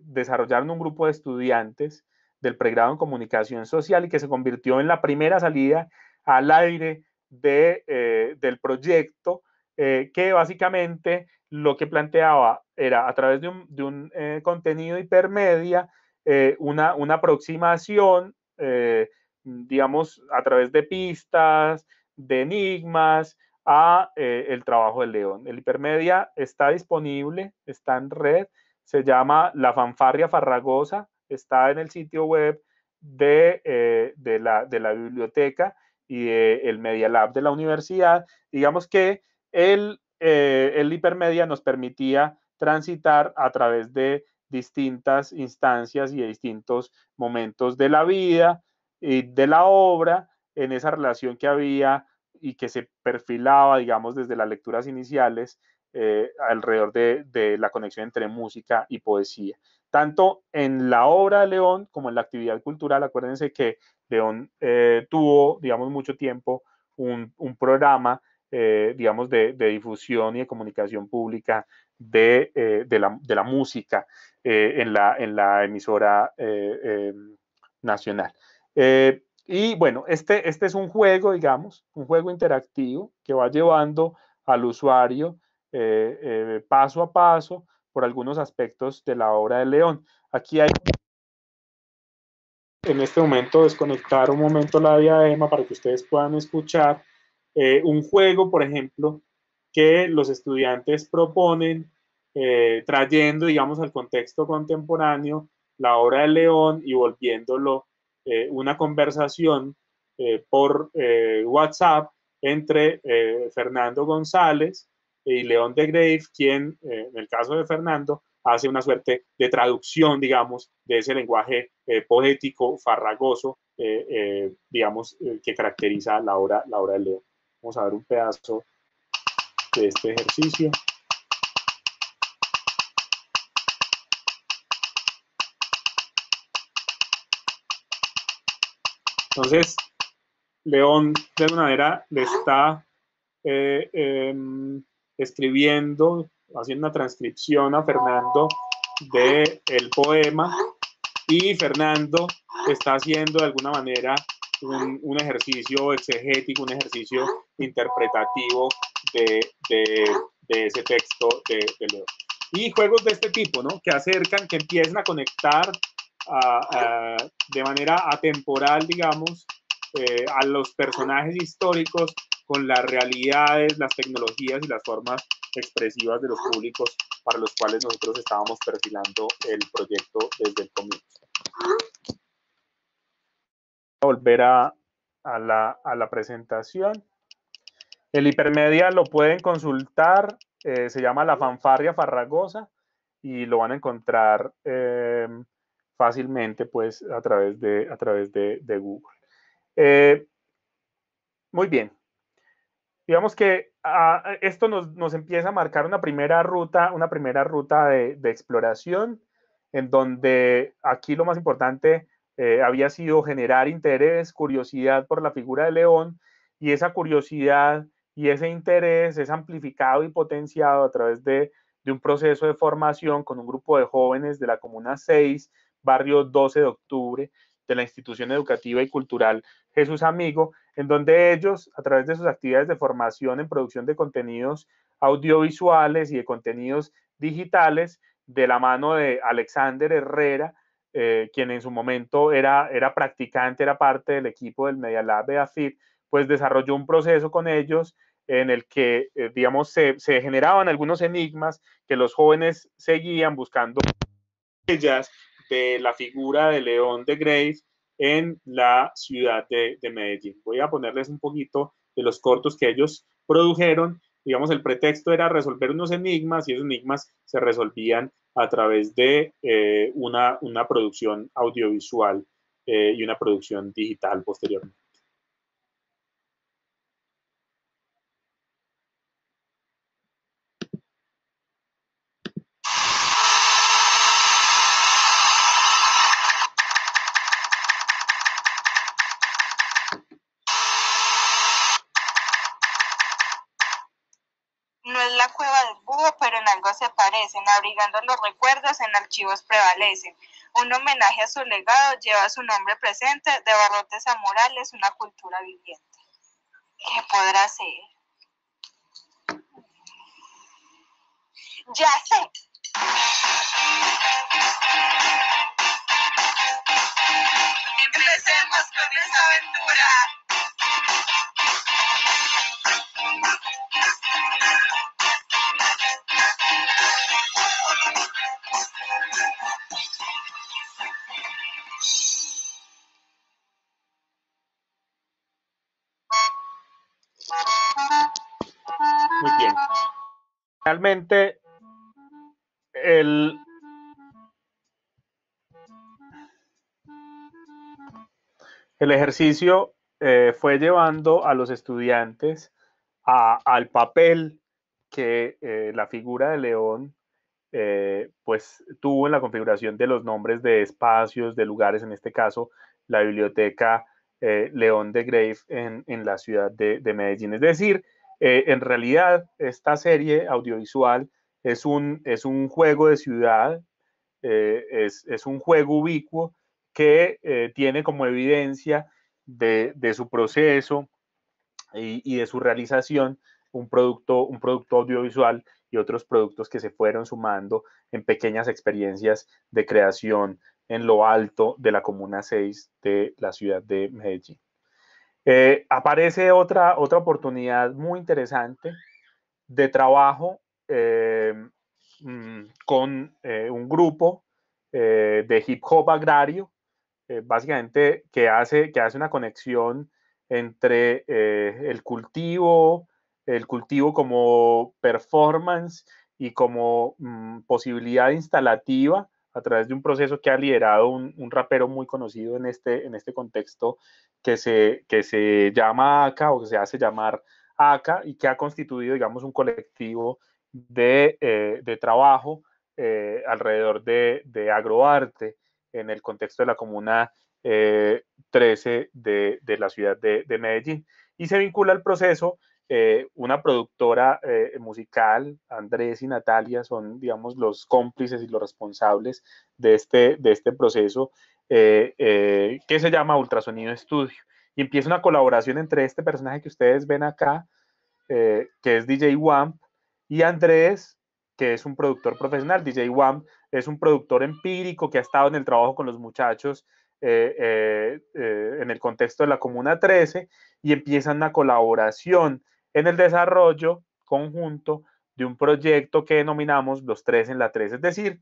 desarrollaron un grupo de estudiantes del pregrado en comunicación social y que se convirtió en la primera salida al aire de, eh, del proyecto, eh, que básicamente lo que planteaba era a través de un, eh, contenido hipermedia, una, una, aproximación, digamos, a través de pistas, de enigmas, a el trabajo del león. El hipermedia está disponible, está en red, se llama La Fanfarria Farragosa, está en el sitio web de, eh, la, biblioteca y eh, el Media Lab de la universidad. Digamos que eh, el, hipermedia nos permitía transitar a través de distintas instancias y distintos momentos de la vida y de la obra en esa relación que había y que se perfilaba, digamos, desde las lecturas iniciales alrededor de la conexión entre música y poesía tanto en la obra de León como en la actividad cultural. Acuérdense que León eh, tuvo, digamos, mucho tiempo un, programa, eh, digamos, de, difusión y de comunicación pública de, eh, la, música en la, emisora nacional. y bueno, este, este es un juego, digamos, un juego interactivo que va llevando al usuario paso a paso por algunos aspectos de la obra de León. Aquí hay... En este momento desconectar un momento la diadema para que ustedes puedan escuchar eh, un juego, por ejemplo, que los estudiantes proponen eh, trayendo, digamos, al contexto contemporáneo la obra de León y volviéndolo eh, una conversación por WhatsApp entre Fernando González, y León de Grave, quien eh, en el caso de Fernando hace una suerte de traducción, digamos, de ese lenguaje eh, poético, farragoso, eh, digamos, que caracteriza la obra, la obra de León. Vamos a ver un pedazo de este ejercicio. Entonces, León de alguna manera le está em, escribiendo, haciendo una transcripción a Fernando del el poema y Fernando está haciendo de alguna manera un, un ejercicio exegético, un ejercicio interpretativo de, de, ese texto de, de, Y juegos de este tipo, ¿no? Que acercan, que empiezan a conectar de manera atemporal, digamos, eh, a los personajes históricos con las realidades, las tecnologías y las formas expresivas de los públicos para los cuales nosotros estábamos perfilando el proyecto desde el comienzo. Volver a, a, la, a la, presentación. El hipermedia lo pueden consultar, eh, se llama La Fanfarria Farragosa y lo van a encontrar em, fácilmente pues, a través de, a través de, Google. Eh, muy bien, digamos que ah, eh, esto nos, empieza a marcar una primera ruta, una primera ruta de, exploración, en donde aquí lo más importante eh, había sido generar interés, curiosidad por la figura de León, y esa curiosidad y ese interés es amplificado y potenciado a través de, de un proceso de formación con un grupo de jóvenes de la Comuna 6, barrio 12 de octubre, de la institución educativa y cultural Jesús Amigo, en donde ellos, a través de sus actividades de formación en producción de contenidos audiovisuales y de contenidos digitales, de la mano de Alexander Herrera, eh, quien en su momento era, era practicante, era parte del equipo del Media Lab de AFIT, pues desarrolló un proceso con ellos en el que, eh, digamos, se, se generaban algunos enigmas que los jóvenes seguían buscando ellas de la figura de León de Graves en la ciudad de, Medellín. Voy a ponerles un poquito de los cortos que ellos produjeron. Digamos, el pretexto era resolver unos enigmas y esos enigmas se resolvían a través de eh, una, una, producción audiovisual eh, y una producción digital posteriormente. abrigando los recuerdos en archivos prevalecen. Un homenaje a su legado lleva su nombre presente, de barrotes a morales, una cultura viviente. ¿Qué podrá ser? Ya sé. Empecemos con esta aventura. el... ejercicio eh, fue llevando a los estudiantes al papel que eh, la figura de León eh, pues tuvo en la configuración de los nombres de espacios, de lugares, en este caso la biblioteca León de Grave en, la ciudad de Medellín. Es decir, eh, en realidad, esta serie audiovisual es un, es un juego de ciudad, eh, es, un juego ubicuo que eh, tiene como evidencia de, su proceso y, de su realización un producto, un producto audiovisual y otros productos que se fueron sumando en pequeñas experiencias de creación en lo alto de la Comuna 6 de la ciudad de Medellín. Eh, aparece otra, oportunidad muy interesante de trabajo eh, mm, con eh, un grupo de hip hop agrario, básicamente que hace, una conexión entre el cultivo, el cultivo como performance y como mm, posibilidad instalativa a través de un proceso que ha liderado un, rapero muy conocido en este, en este contexto que se, que se llama ACA o que se hace llamar ACA y que ha constituido, digamos, un colectivo de, eh, trabajo eh, alrededor de, agroarte en el contexto de la comuna 13 eh, de, de, la ciudad de, Medellín. Y se vincula al proceso eh, una productora eh, musical, Andrés y Natalia, son, digamos, los cómplices y los responsables de este, de este proceso eh, que se llama Ultrasonido Estudio. Y empieza una colaboración entre este personaje que ustedes ven acá, que es DJ Wamp, y Andrés, que es un productor profesional. DJ Wamp es un productor empírico que ha estado en el trabajo con los muchachos en el contexto de la Comuna 13 y empiezan una colaboración en el desarrollo conjunto de un proyecto que denominamos los tres en la tres, es decir,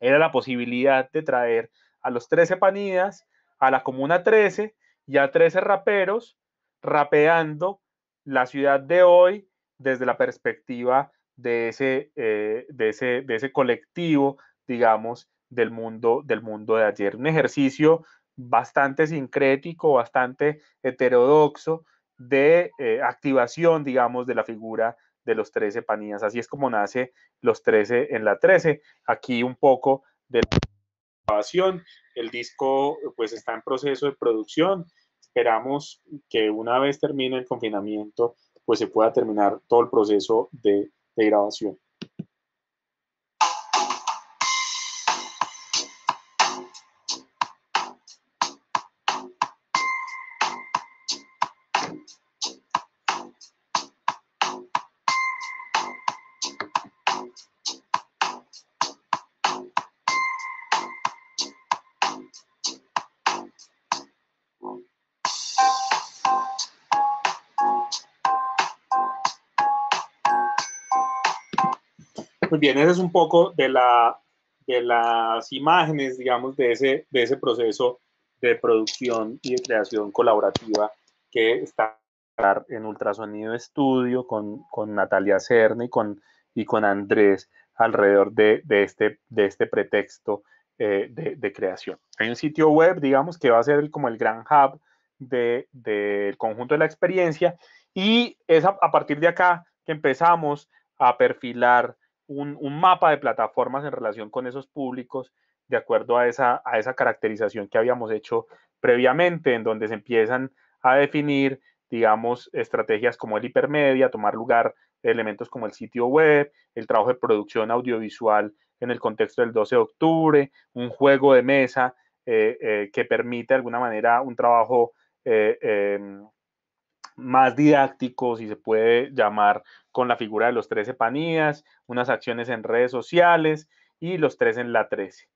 era la posibilidad de traer a los 13 panidas, a la comuna 13 y a 13 raperos rapeando la ciudad de hoy desde la perspectiva de ese, eh, de ese, ese colectivo, digamos, del mundo, del mundo de ayer. Un ejercicio bastante sincrético, bastante heterodoxo, de eh, activación, digamos, de la figura de los 13 panías. Así es como nace los 13 en la 13. Aquí un poco de la grabación. El disco pues está en proceso de producción. Esperamos que una vez termine el confinamiento, pues se pueda terminar todo el proceso de grabación. bien, ese es un poco de, la, de las imágenes, digamos, de ese, de ese proceso de producción y de creación colaborativa que está en ultrasonido estudio con, con Natalia Cerna y con, y con Andrés alrededor de, de este, de este pretexto eh, de, creación. Hay un sitio web, digamos, que va a ser como el gran hub del conjunto de la experiencia y es a, partir de acá que empezamos a perfilar un, mapa de plataformas en relación con esos públicos de acuerdo a esa, a esa caracterización que habíamos hecho previamente, en donde se empiezan a definir, digamos, estrategias como el hipermedia, tomar lugar elementos como el sitio web, el trabajo de producción audiovisual en el contexto del 12 de octubre, un juego de mesa eh, eh, que permite de alguna manera un trabajo eh, em, más didáctico, si se puede llamar, con la figura de los 13 panías, unas acciones en redes sociales y los tres en la 13.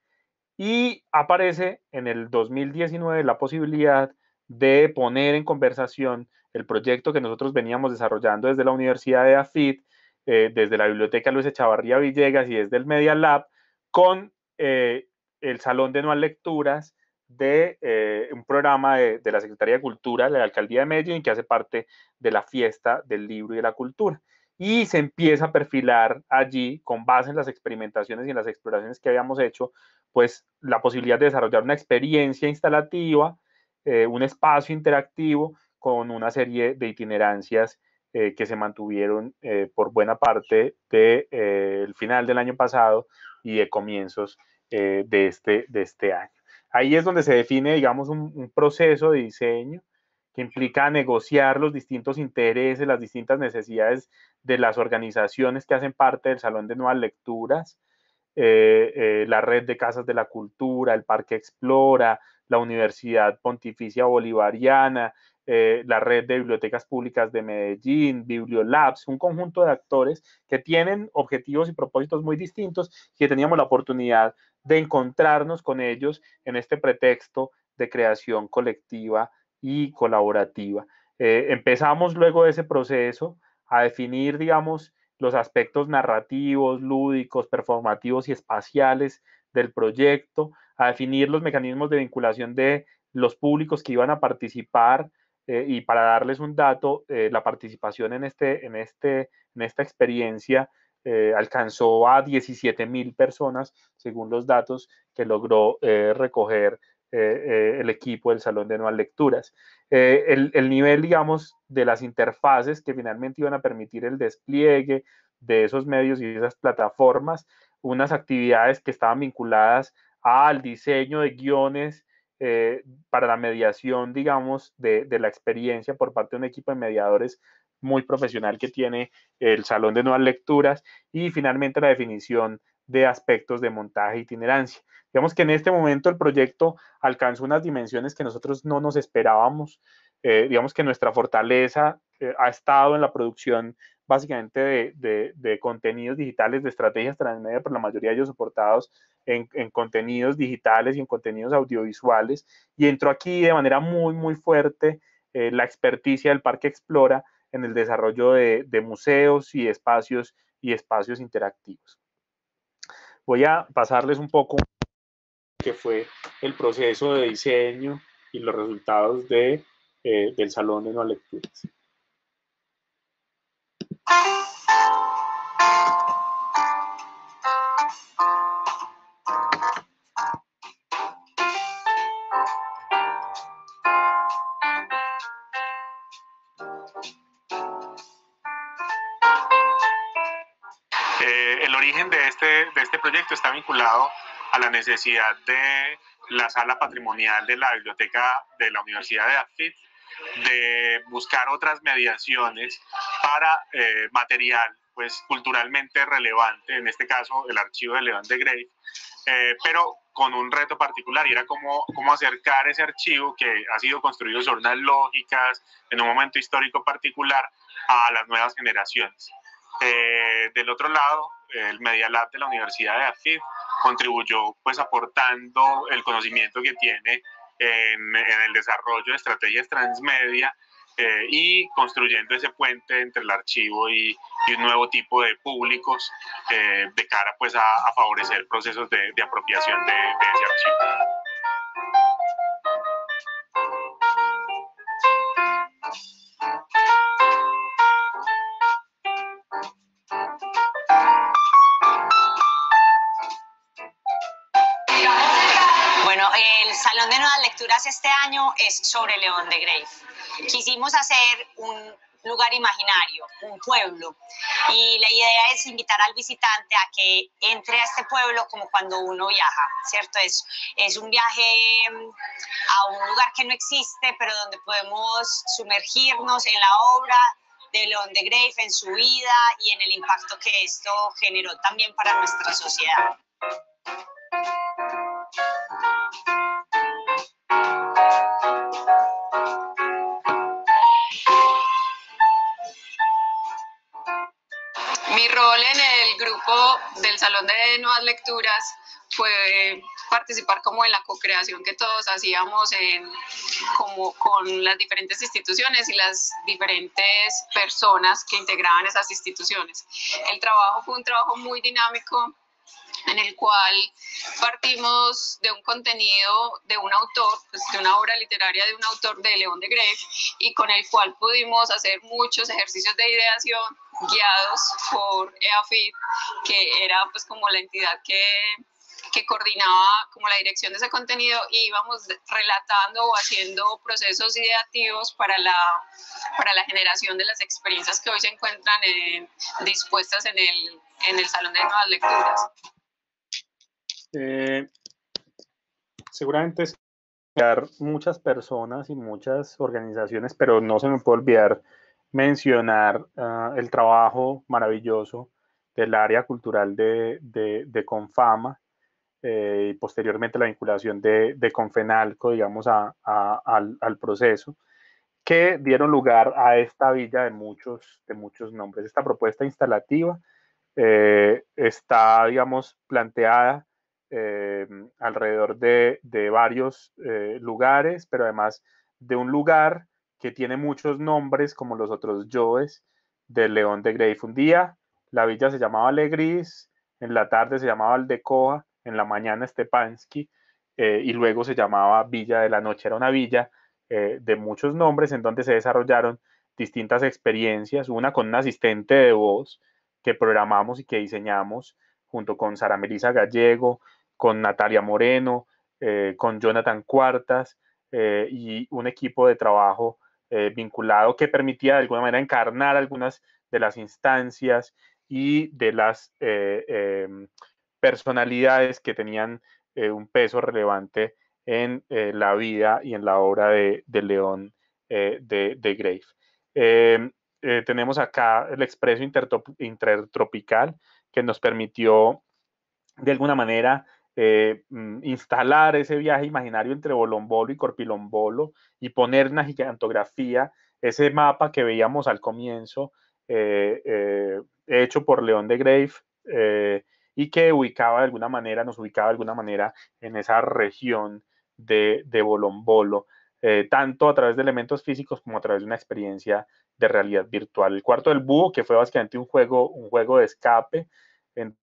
Y aparece en el 2019 la posibilidad de poner en conversación el proyecto que nosotros veníamos desarrollando desde la Universidad de AFIT, eh, desde la Biblioteca Luis Echavarría Villegas y desde el Media Lab, con eh, el Salón de Nuevas Lecturas de eh, un programa de, la Secretaría de Cultura de la Alcaldía de Medellín que hace parte de la fiesta del libro y de la cultura. Y se empieza a perfilar allí, con base en las experimentaciones y en las exploraciones que habíamos hecho, pues la posibilidad de desarrollar una experiencia instalativa, eh, un espacio interactivo con una serie de itinerancias eh, que se mantuvieron por buena parte del final del año pasado y de comienzos de, este, de este año ahí es donde se define, digamos, un, proceso de diseño que implica negociar los distintos intereses, las distintas necesidades de las organizaciones que hacen parte del Salón de Nuevas Lecturas, eh, eh, la red de casas de la cultura, el Parque Explora, la Universidad Pontificia Bolivariana, eh, la red de bibliotecas públicas de Medellín, Bibliolabs, un conjunto de actores que tienen objetivos y propósitos muy distintos y que teníamos la oportunidad de encontrarnos con ellos en este pretexto de creación colectiva y colaborativa. Eh, empezamos luego de ese proceso a definir, digamos, los aspectos narrativos, lúdicos, performativos y espaciales del proyecto, a definir los mecanismos de vinculación de los públicos que iban a participar eh, y para darles un dato, eh, la participación en, este, en, este, en esta experiencia eh, alcanzó a 17 mil personas, según los datos que logró eh, recoger eh, el equipo del Salón de Nuevas Lecturas. El, nivel, digamos, de las interfaces que finalmente iban a permitir el despliegue de esos medios y esas plataformas, unas actividades que estaban vinculadas al diseño de guiones para la mediación, digamos, de, de la experiencia por parte de un equipo de mediadores muy profesional que tiene el Salón de Nuevas Lecturas y finalmente la definición de aspectos de montaje e itinerancia. Digamos que en este momento el proyecto alcanzó unas dimensiones que nosotros no nos esperábamos. Eh, digamos que nuestra fortaleza eh, ha estado en la producción básicamente de, de, contenidos digitales, de estrategias transmedia, pero la mayoría de ellos soportados en, en, contenidos digitales y en contenidos audiovisuales. Y entró aquí de manera muy, muy fuerte eh, la experticia del Parque Explora en el desarrollo de, museos y espacios y espacios interactivos. Voy a pasarles un poco qué fue el proceso de diseño y los resultados de, eh, del Salón de No Lecturas. este, de este proyecto está vinculado a la necesidad de la sala patrimonial de la biblioteca de la Universidad de AFIT de buscar otras mediaciones para eh, material pues culturalmente relevante, en este caso el archivo de León de Grey, eh, pero con un reto particular y era cómo, cómo acercar ese archivo que ha sido construido sobre unas lógicas en un momento histórico particular a las nuevas generaciones. Eh, del otro lado, el Media Lab de la Universidad de Afid contribuyó pues aportando el conocimiento que tiene en, el desarrollo de estrategias transmedia eh, y construyendo ese puente entre el archivo y, un nuevo tipo de públicos eh, de cara pues a, favorecer procesos de, apropiación de ese archivo. el Salón de Nuevas Lecturas este año es sobre León de grave Quisimos hacer un lugar imaginario, un pueblo. Y la idea es invitar al visitante a que entre a este pueblo como cuando uno viaja, ¿cierto? Es, es un viaje mm, a un lugar que no existe, pero donde podemos sumergirnos en la obra de León de Grave, en su vida y en el impacto que esto generó también para nuestra sociedad. rol en el grupo del Salón de Nuevas Lecturas fue participar como en la co-creación que todos hacíamos en, como con las diferentes instituciones y las diferentes personas que integraban esas instituciones. El trabajo fue un trabajo muy dinámico en el cual partimos de un contenido de un autor, pues, de una obra literaria de un autor de León de Greve, y con el cual pudimos hacer muchos ejercicios de ideación guiados por EAFID, que era pues como la entidad que que coordinaba como la dirección de ese contenido y íbamos relatando o haciendo procesos ideativos para la, para la generación de las experiencias que hoy se encuentran dispuestas en el, en el Salón de Nuevas Lecturas. Eh, seguramente es muchas personas y muchas organizaciones, pero no se me puede olvidar mencionar ah, el trabajo maravilloso del área cultural de, Confama eh, y posteriormente la vinculación de, Confenalco, digamos, al, proceso, que dieron lugar a esta villa de muchos, de muchos nombres. Esta propuesta instalativa eh, está, digamos, planteada eh, alrededor de, de varios eh, lugares, pero además de un lugar que tiene muchos nombres, como los otros yoes del León de día La villa se llamaba Legris, en la tarde se llamaba Aldecoa, en la mañana Stepansky, eh, y luego se llamaba Villa de la Noche. Era una villa de muchos nombres en donde se desarrollaron distintas experiencias, una con un asistente de voz que programamos y que diseñamos junto con Sara Melisa Gallego, con Natalia Moreno, eh, con Jonathan Cuartas eh, y un equipo de trabajo eh, vinculado que permitía de alguna manera encarnar algunas de las instancias y de las em, personalidades que tenían un peso relevante en la vida y en la obra de, León de, de, Grave. Em, tenemos acá el expreso intertropical que nos permitió de alguna manera eh, mm, instalar ese viaje imaginario entre Bolombolo y Corpilombolo y poner la gigantografía, ese mapa que veíamos al comienzo, eh, eh, hecho por León de Grave, y que ubicaba de alguna manera, nos ubicaba de alguna manera en esa región de, de Bolombolo, tanto a través de elementos físicos como a través de una experiencia de realidad virtual. El cuarto del búho, que fue básicamente un juego, un juego de escape,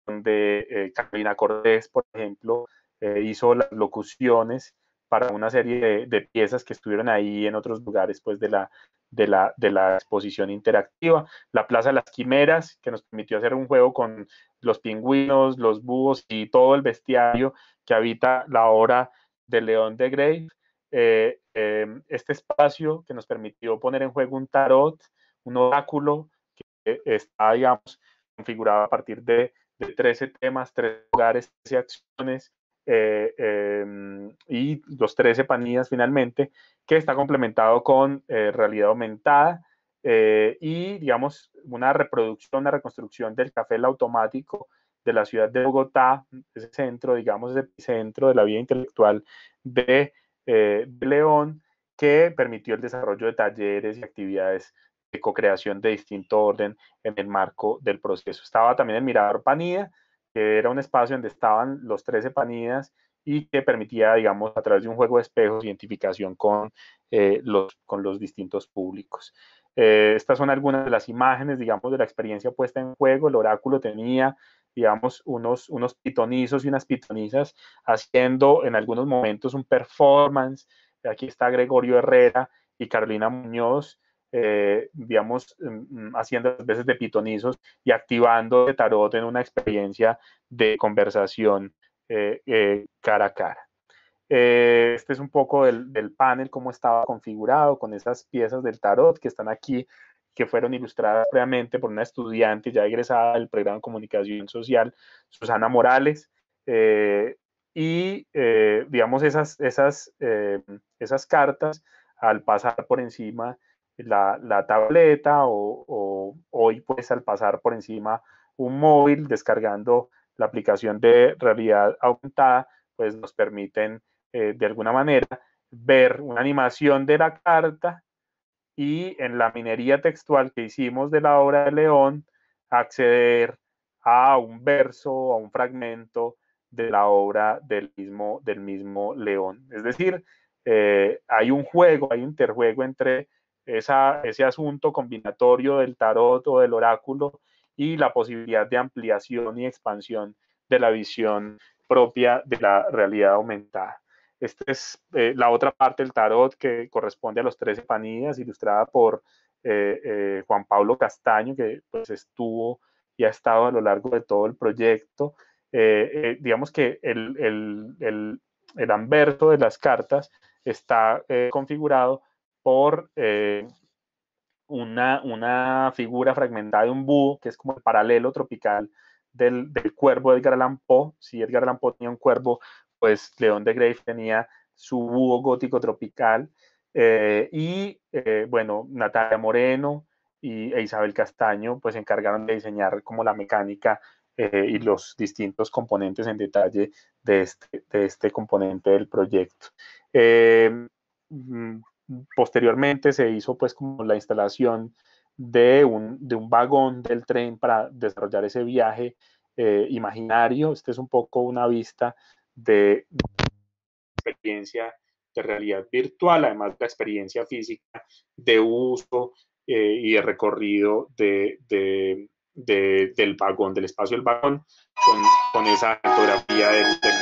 donde eh, Carolina Cortés, por ejemplo, eh, hizo las locuciones para una serie de, piezas que estuvieron ahí en otros lugares pues, de, la, de, la, exposición interactiva. La Plaza de las Quimeras, que nos permitió hacer un juego con los pingüinos, los búhos y todo el bestiario que habita la obra de León de Grey. Eh, em, este espacio que nos permitió poner en juego un tarot, un oráculo que está, digamos, configurado a partir de de 13 temas, 13 lugares, 13 acciones eh, em, y los 13 panillas finalmente, que está complementado con eh, realidad aumentada eh, y, digamos, una reproducción, una reconstrucción del café automático de la ciudad de Bogotá, ese centro, digamos, ese centro de la vida intelectual de, de León, que permitió el desarrollo de talleres y actividades de co-creación de distinto orden en el marco del proceso. Estaba también el Mirador Panida, que era un espacio donde estaban los 13 Panidas y que permitía, digamos, a través de un juego de espejos, identificación con, eh, los, con los distintos públicos. Eh, estas son algunas de las imágenes, digamos, de la experiencia puesta en juego. El oráculo tenía, digamos, unos, unos pitonizos y unas pitonizas haciendo en algunos momentos un performance. Aquí está Gregorio Herrera y Carolina Muñoz eh, digamos, mm, haciendo a veces de pitonizos y activando el tarot en una experiencia de conversación eh, eh, cara a cara. este es un poco del, panel, cómo estaba configurado con esas piezas del tarot que están aquí que fueron ilustradas previamente por una estudiante ya egresada del programa de comunicación social, Susana Morales. y, digamos, esas, esas, esas cartas, al pasar por encima la, la tableta o, hoy pues al pasar por encima un móvil descargando la aplicación de realidad aumentada, pues nos permiten eh, de alguna manera ver una animación de la carta y en la minería textual que hicimos de la obra de León, acceder a un verso, a un fragmento de la obra del mismo, del mismo León. Es decir, eh, hay un juego, hay un interjuego entre ese asunto combinatorio del tarot o del oráculo y la posibilidad de ampliación y expansión de la visión propia de la realidad aumentada. Esta es eh, la otra parte del tarot que corresponde a los tres panillas, ilustrada por eh, eh, Juan Pablo Castaño, que pues, estuvo y ha estado a lo largo de todo el proyecto. digamos que el, el, el, de las cartas está configurado por eh, una, una, figura fragmentada de un búho, que es como el paralelo tropical del, cuervo Edgar Allan Si Edgar Allan tenía un cuervo, pues León de gray tenía su búho gótico tropical. Eh, y eh, bueno, Natalia Moreno y, e Isabel Castaño pues se encargaron de diseñar como la mecánica y los distintos componentes en detalle de este, de este componente del proyecto. Mm, posteriormente se hizo pues como la instalación de un, vagón del tren para desarrollar ese viaje eh, imaginario. Este es un poco una vista de experiencia de realidad virtual, además de la experiencia física de uso eh, y de recorrido de, del vagón, del espacio del vagón, con, esa fotografía del, del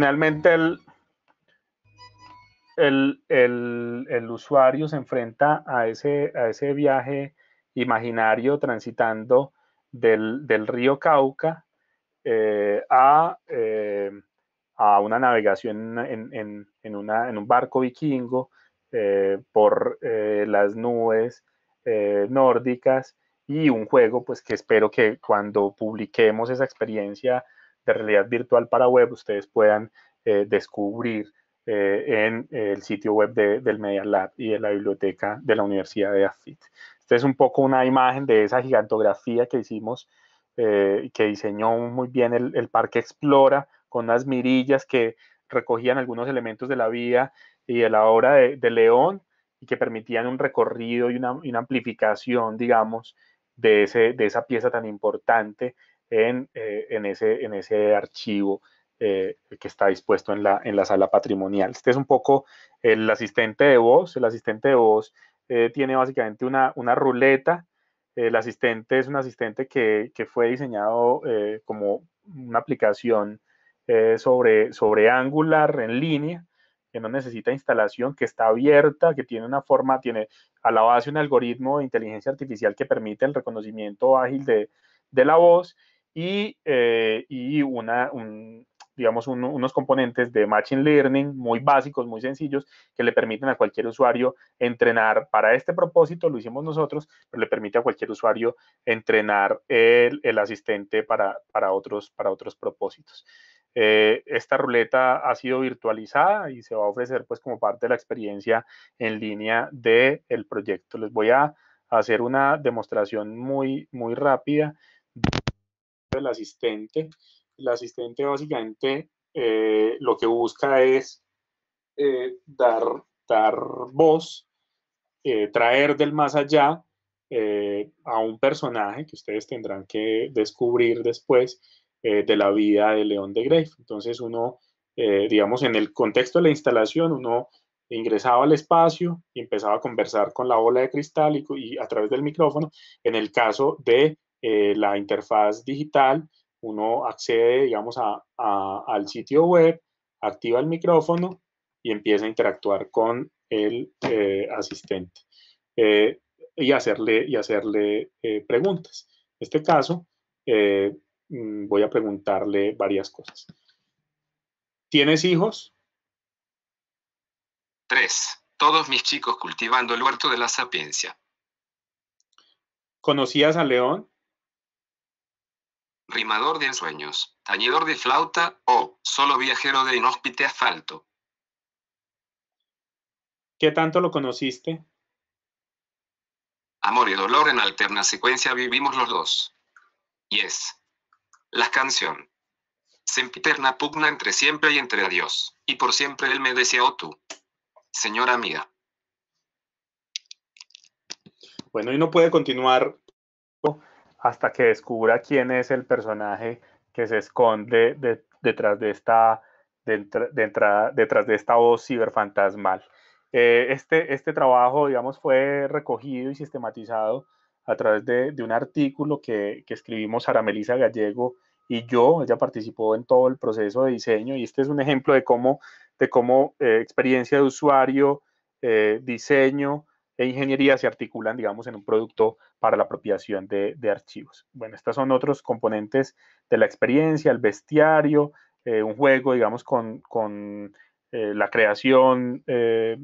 finalmente el, usuario se enfrenta a ese, a ese viaje imaginario transitando del, río Cauca eh, eh, a, una navegación en, en, un barco vikingo eh, por las nubes nórdicas y un juego pues que espero que cuando publiquemos esa experiencia de realidad virtual para web ustedes puedan eh, descubrir eh, en el sitio web del Media Lab y de la biblioteca de la Universidad de AFIT. Esta es un poco una imagen de esa gigantografía que hicimos, eh, que diseñó muy bien el, Parque Explora, con unas mirillas que recogían algunos elementos de la vida y de la obra de, León y que permitían un recorrido y una, amplificación, digamos, de, de esa pieza tan importante eh, en, ese, en ese archivo eh, que está dispuesto en la, en la sala patrimonial. Este es un poco el asistente de voz. El asistente de voz eh, tiene básicamente una, una ruleta. El asistente es un asistente que, que fue diseñado como una aplicación sobre, sobre Angular en línea que no necesita instalación, que está abierta, que tiene una forma, tiene a la base un algoritmo de inteligencia artificial que permite el reconocimiento ágil de, de la voz eh, y, una, digamos, unos componentes de Machine Learning muy básicos, muy sencillos, que le permiten a cualquier usuario entrenar para este propósito, lo hicimos nosotros, pero le permite a cualquier usuario entrenar el, asistente para, otros, para otros propósitos. Eh, esta ruleta ha sido virtualizada y se va a ofrecer pues como parte de la experiencia en línea del proyecto. Les voy a hacer una demostración muy, muy rápida del asistente. El asistente básicamente eh, lo que busca es eh, dar, dar voz, eh, traer del más allá a un personaje que ustedes tendrán que descubrir después de la vida de León de Grave. Entonces uno, digamos, en el contexto de la instalación, uno ingresaba al espacio y empezaba a conversar con la bola de cristal y, a través del micrófono. En el caso de eh, la interfaz digital, uno accede, digamos, al sitio web, activa el micrófono y empieza a interactuar con el eh, asistente eh, y hacerle, y hacerle preguntas. En este caso, mm, voy a preguntarle varias cosas. ¿Tienes hijos? Tres. Todos mis chicos cultivando el huerto de la sapiencia. ¿Conocías a León? rimador de ensueños, tañedor de flauta o solo viajero de inhóspite asfalto. ¿Qué tanto lo conociste? Amor y dolor en alterna secuencia vivimos los dos. Y es la canción. Sempiterna pugna entre siempre y entre Dios. Y por siempre él me decía, tú, señora mía. Bueno, y no puede continuar hasta que descubra quién es el personaje que se esconde detrás de esta voz ciberfantasmal. Eh, este, este, trabajo, digamos, fue recogido y sistematizado a través de, un artículo que, escribimos Sara Melisa Gallego y yo, ella participó en todo el proceso de diseño y este es un ejemplo de cómo, eh, experiencia de usuario, eh, diseño e ingeniería se articulan, digamos, en un producto para la apropiación de, archivos. Bueno, estos son otros componentes de la experiencia, el bestiario, eh, un juego, digamos, con, eh, la creación eh,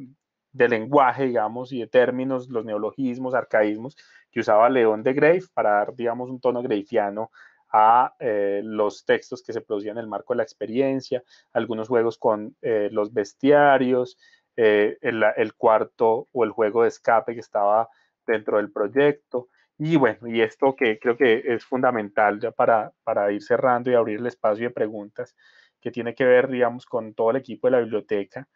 de lenguaje, digamos, y de términos, los neologismos, arcaísmos que usaba León de Grave para dar, digamos, un tono greifiano a los textos que se producían en el marco de la experiencia, algunos juegos con los bestiarios, eh, el, cuarto o el juego de escape que estaba dentro del proyecto. Y bueno, y esto que creo que es fundamental ya para, para ir cerrando y abrir el espacio de preguntas, que tiene que ver, digamos, con todo el equipo de la biblioteca.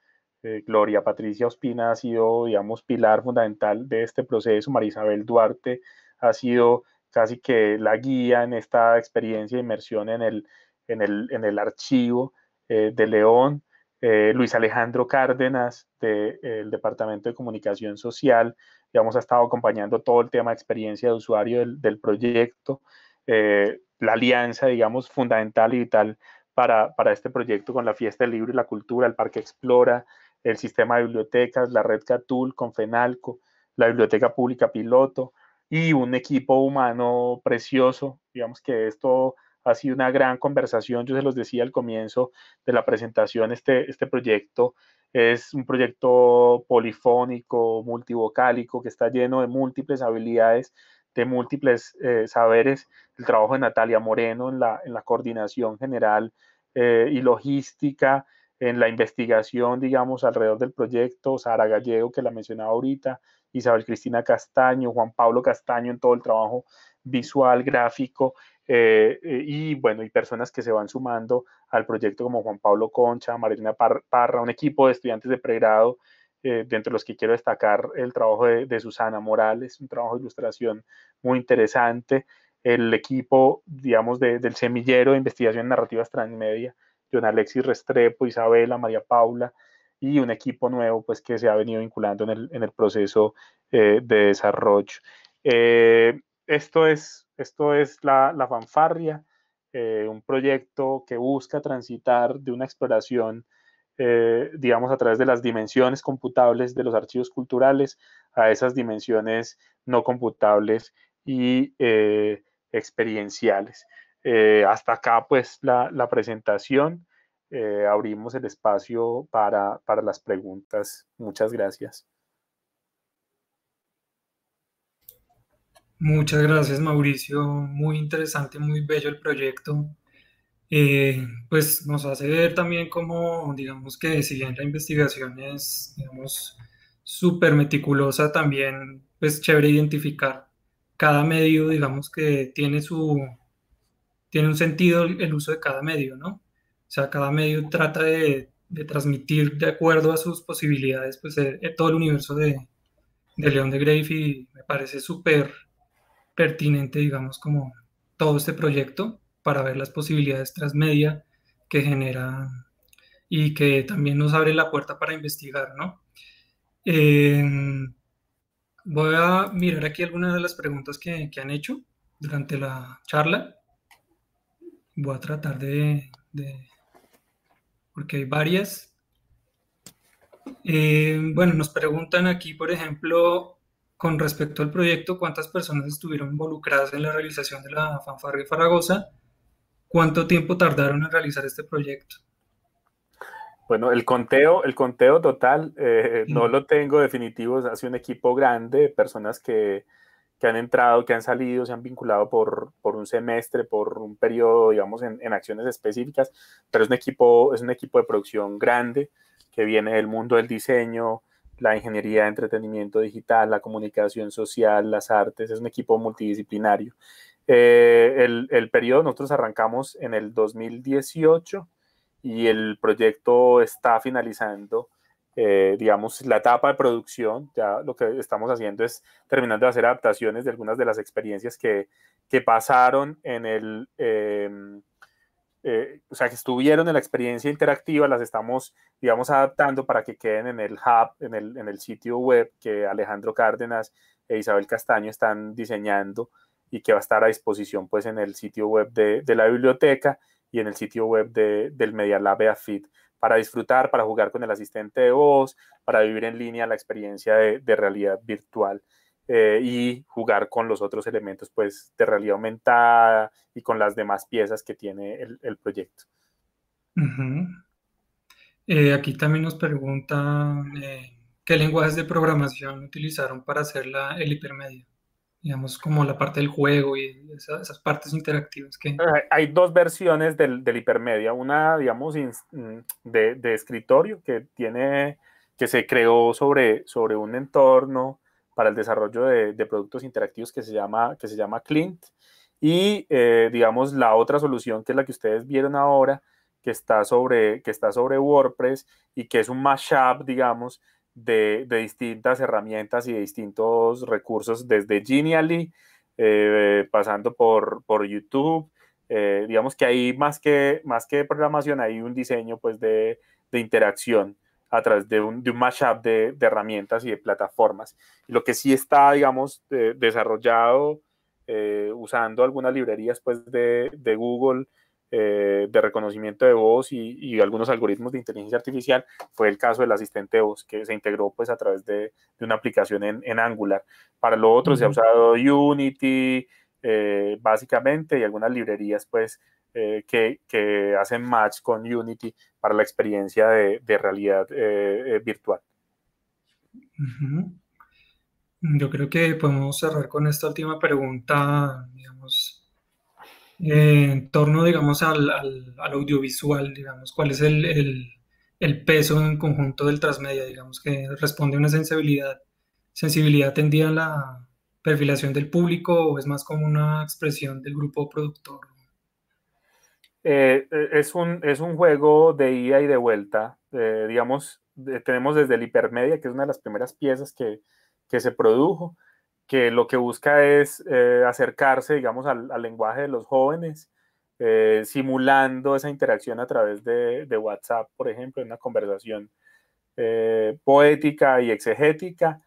Eh, Gloria Patricia Ospina ha sido, digamos, pilar fundamental de este proceso. Marisabel Duarte ha sido casi que la guía en esta experiencia de inmersión en el, en el, en el archivo eh, de León. Eh, Luis Alejandro Cárdenas del eh, Departamento de Comunicación Social, ya hemos estado acompañando todo el tema de experiencia de usuario del, proyecto, eh, la alianza, digamos, fundamental y vital para, este proyecto con la Fiesta del Libro y la Cultura, el Parque Explora, el Sistema de Bibliotecas, la Red Catul, con Fenalco, la Biblioteca Pública Piloto y un equipo humano precioso, digamos que esto ha sido una gran conversación, yo se los decía al comienzo de la presentación, este, este proyecto es un proyecto polifónico, multivocálico, que está lleno de múltiples habilidades, de múltiples eh, saberes. El trabajo de Natalia Moreno en la, coordinación general eh, y logística, en la investigación, digamos, alrededor del proyecto, Sara Gallego, que la mencionaba ahorita, Isabel Cristina Castaño, Juan Pablo Castaño en todo el trabajo visual, gráfico, eh, eh, y bueno, y personas que se van sumando al proyecto como Juan Pablo Concha, marina Parra, un equipo de estudiantes de pregrado, eh, dentro los que quiero destacar el trabajo de, Susana Morales, un trabajo de ilustración muy interesante, el equipo, digamos, del semillero de investigación en narrativas transmedia, John Alexis Restrepo, Isabela, María Paula, y un equipo nuevo pues que se ha venido vinculando en el, proceso eh, de desarrollo esto es, esto es la, fanfarria, eh, un proyecto que busca transitar de una exploración, eh, digamos, a través de las dimensiones computables de los archivos culturales a esas dimensiones no computables y eh, experienciales. hasta acá, pues, la, presentación. abrimos el espacio para las preguntas. Muchas gracias. Muchas gracias, Mauricio. Muy interesante, muy bello el proyecto. Eh, pues nos hace ver también cómo, digamos que si bien la investigación es, digamos, súper meticulosa, también pues chévere identificar cada medio, digamos que tiene su, tiene un sentido el uso de cada medio, ¿no? O sea, cada medio trata de, transmitir de acuerdo a sus posibilidades, pues eh, eh, todo el universo de, de León de Grave y me parece súper pertinente, digamos, como todo este proyecto para ver las posibilidades transmedia que genera y que también nos abre la puerta para investigar, ¿no? Em, voy a mirar aquí algunas de las preguntas que, han hecho durante la charla. Voy a tratar de... porque hay varias. Em, bueno, nos preguntan aquí, por ejemplo, con respecto al proyecto, cuántas personas estuvieron involucradas en la realización de la fanfarria Faragosa? cuánto tiempo tardaron en realizar este proyecto. Bueno, el conteo, el conteo total eh, no lo tengo definitivo, Ha un equipo grande de personas que, han entrado, que han salido, se han vinculado por, por un semestre, por un periodo, digamos, en, en, acciones específicas, pero es un, equipo, es un equipo de producción grande que viene del mundo del diseño, la ingeniería, entretenimiento digital, la comunicación social, las artes, es un equipo multidisciplinario. Eh, el, el, periodo nosotros arrancamos en el 2018 y el proyecto está finalizando, eh, digamos, la etapa de producción. Ya lo que estamos haciendo es terminando de hacer adaptaciones de algunas de las experiencias que, pasaron en el... Em, eh, o sea, que estuvieron en la experiencia interactiva, las estamos, digamos, adaptando para que queden en el hub, en el, sitio web que Alejandro Cárdenas e Isabel Castaño están diseñando y que va a estar a disposición, pues, en el sitio web de, la biblioteca y en el sitio web del Media Lab AFIT para disfrutar, para jugar con el asistente de voz, para vivir en línea la experiencia de realidad virtual eh, y jugar con los otros elementos pues, de realidad aumentada y con las demás piezas que tiene el, proyecto. Eh, aquí también nos preguntan eh, qué lenguajes de programación utilizaron para hacer la, el hipermedio. digamos, como la parte del juego y esas, partes interactivas que... Ah, hay dos versiones del, del hipermedia, una, digamos, mm, de, de, escritorio que tiene, que se creó sobre, sobre un entorno para el desarrollo de, productos interactivos que se llama, que se llama Clint. Y eh, digamos, la otra solución que es la que ustedes vieron ahora, que está sobre, que está sobre WordPress y que es un mashup, digamos, de, distintas herramientas y de distintos recursos, desde Genially, eh, pasando por, YouTube. Eh, digamos que hay más que, más que programación hay un diseño pues de, de interacción a través de un, mashup de, herramientas y de plataformas. lo que sí está, digamos, desarrollado eh, usando algunas librerías pues, de, Google eh, de reconocimiento de voz y, algunos algoritmos de inteligencia artificial fue el caso del asistente de voz que se integró pues, a través de, una aplicación en, Angular. Para lo otro se ha usado Unity, eh, básicamente, y algunas librerías pues eh, que, que, hacen match con Unity para la experiencia de, de realidad eh, eh, virtual. Yo creo que podemos cerrar con esta última pregunta, digamos, en torno, digamos, al, al, audiovisual, digamos, cuál es el, el, el, peso en conjunto del transmedia, digamos, que responde a una sensibilidad, sensibilidad tendida a la perfilación del público o es más como una expresión del grupo productor eh, eh, es, un, es un juego de ida y de vuelta. Eh, digamos, tenemos desde el Hipermedia, que es una de las primeras piezas que, se produjo, que lo que busca es acercarse, digamos, al, lenguaje de los jóvenes, simulando esa interacción a través de, WhatsApp, por ejemplo, en una conversación poética y exegética,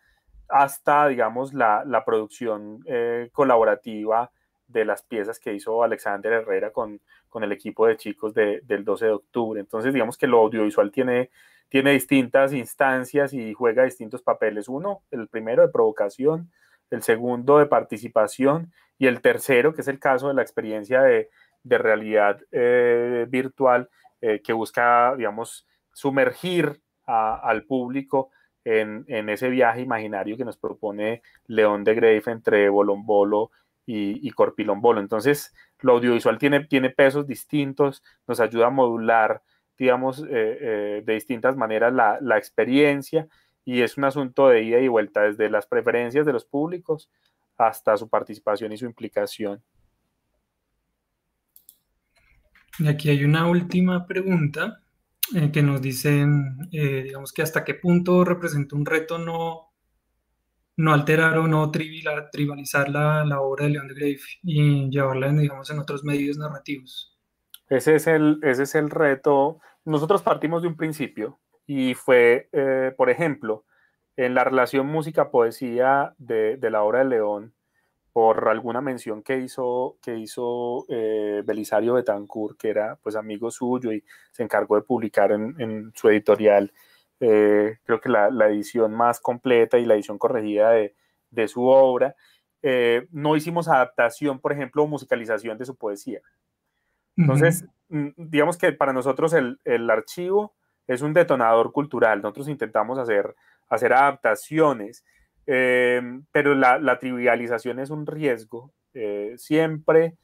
hasta, digamos, la, la producción colaborativa de las piezas que hizo Alexander Herrera con con el equipo de chicos del 12 de octubre. Entonces, digamos que lo audiovisual tiene, tiene distintas instancias y juega distintos papeles. Uno, el primero de provocación, el segundo de participación y el tercero, que es el caso de la experiencia de, realidad eh, virtual eh, que busca, digamos, sumergir al público en, ese viaje imaginario que nos propone León de Greif entre Bolombolo y, corpilombolo. Entonces, lo audiovisual tiene, tiene pesos distintos, nos ayuda a modular, digamos, eh, eh, de distintas maneras la, experiencia y es un asunto de ida y vuelta desde las preferencias de los públicos hasta su participación y su implicación. Y aquí hay una última pregunta eh, que nos dicen, digamos que hasta qué punto representa un reto no no alterar o no tribalizar la, obra de León de Grave y llevarla, digamos, en otros medios narrativos. Ese es el, ese es el reto. Nosotros partimos de un principio y fue, eh, por ejemplo, en la relación música-poesía de, la obra de León, por alguna mención que hizo, que hizo eh, Belisario Betancourt, que era pues amigo suyo y se encargó de publicar en, en su editorial eh, creo que la, edición más completa y la edición corregida de, su obra. Eh, no hicimos adaptación, por ejemplo, o musicalización de su poesía. Entonces, mm, digamos que para nosotros el, archivo es un detonador cultural. Nosotros intentamos hacer, hacer adaptaciones, eh, pero la, la, trivialización es un riesgo. siempre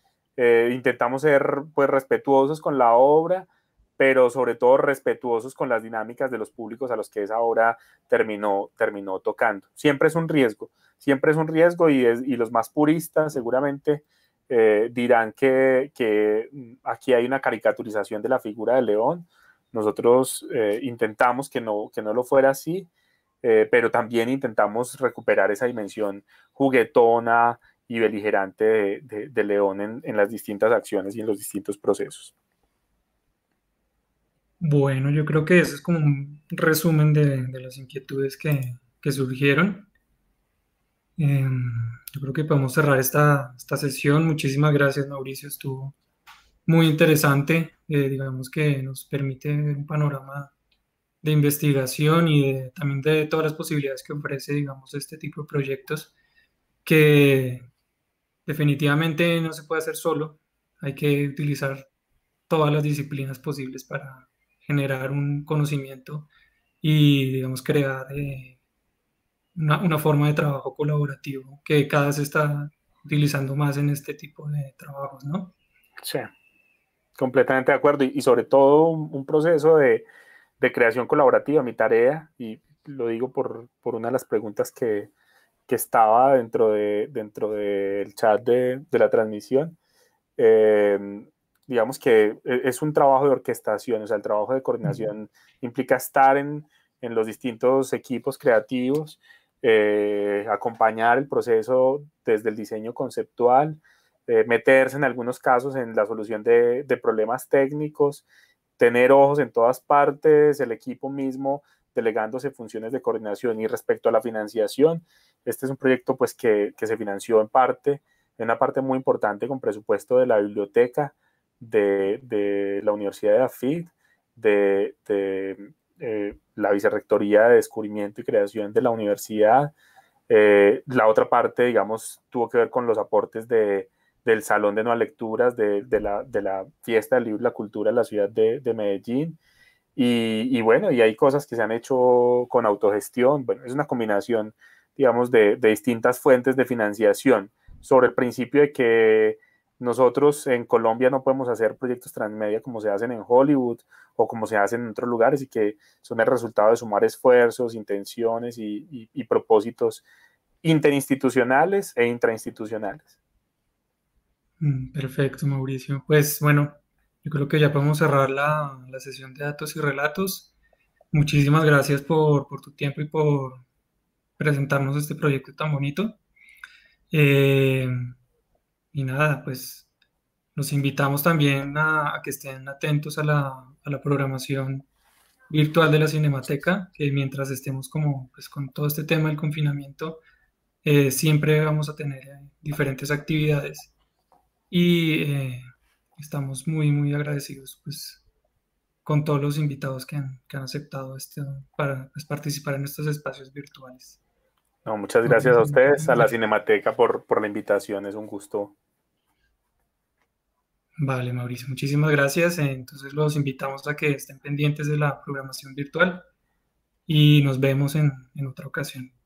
intentamos ser pues, respetuosos con la obra, pero sobre todo respetuosos con las dinámicas de los públicos a los que esa obra terminó, terminó tocando. Siempre es un riesgo, siempre es un riesgo y, los más puristas seguramente eh, dirán que, mm, aquí hay una caricaturización de la figura de León. Nosotros eh, intentamos que no, que no lo fuera así, eh, pero también intentamos recuperar esa dimensión juguetona y beligerante de, León en las distintas acciones y en los distintos procesos. Bueno, yo creo que eso es como un resumen de, las inquietudes que, surgieron. Em, yo creo que podemos cerrar esta, esta, sesión. Muchísimas gracias, Mauricio. Estuvo muy interesante. Eh, digamos que nos permite ver un panorama de investigación y también de todas las posibilidades que ofrece, digamos, este tipo de proyectos que definitivamente no se puede hacer solo. Hay que utilizar todas las disciplinas posibles para, generar un conocimiento y, digamos, crear eh, una, una, forma de trabajo colaborativo que cada vez se está utilizando más en este tipo de trabajos, ¿no? Sí, completamente de acuerdo. Y, sobre todo un, proceso de, de, creación colaborativa, mi tarea, y lo digo por, por una de las preguntas que, que estaba dentro, de, dentro del chat de, de la transmisión. Eh, digamos que eh, es un trabajo de orquestación, o sea, el trabajo de coordinación implica estar en, en los distintos equipos creativos, eh, acompañar el proceso desde el diseño conceptual, eh, meterse en algunos casos en la solución de, de, problemas técnicos, tener ojos en todas partes, el equipo mismo delegándose funciones de coordinación y respecto a la financiación. Este es un proyecto pues, que, que se financió en parte, en una parte muy importante con presupuesto de la biblioteca, de, la Universidad de AFID, de, de eh, la Vicerrectoría de Descubrimiento y Creación de la Universidad. Eh, la otra parte, digamos, tuvo que ver con los aportes de, del Salón de Nuevas Lecturas, de, la, Fiesta del Libro y la Cultura en la ciudad de, Medellín. Y, y, bueno, y hay cosas que se han hecho con autogestión. Bueno, es una combinación, digamos, de, distintas fuentes de financiación sobre el principio de que nosotros en Colombia no podemos hacer proyectos transmedia como se hacen en Hollywood o como se hacen en otros lugares y que son el resultado de sumar esfuerzos, intenciones y, propósitos interinstitucionales e intrainstitucionales. Mm, perfecto, Mauricio. Pues bueno, yo creo que ya podemos cerrar la, sesión de datos y relatos. Muchísimas gracias por, tu tiempo y por presentarnos este proyecto tan bonito. Eh, y nada, pues nos invitamos también a, que estén atentos a la, programación virtual de la Cinemateca, que mientras estemos como pues, con todo este tema del confinamiento, eh, siempre vamos a tener eh, diferentes actividades y eh, estamos muy, muy agradecidos pues, con todos los invitados que han, aceptado este, para pues, participar en estos espacios virtuales muchas gracias a ustedes, a la Cinemateca por, la invitación, es un gusto. Vale, Mauricio, muchísimas gracias. Entonces los invitamos a que estén pendientes de la programación virtual y nos vemos en otra ocasión.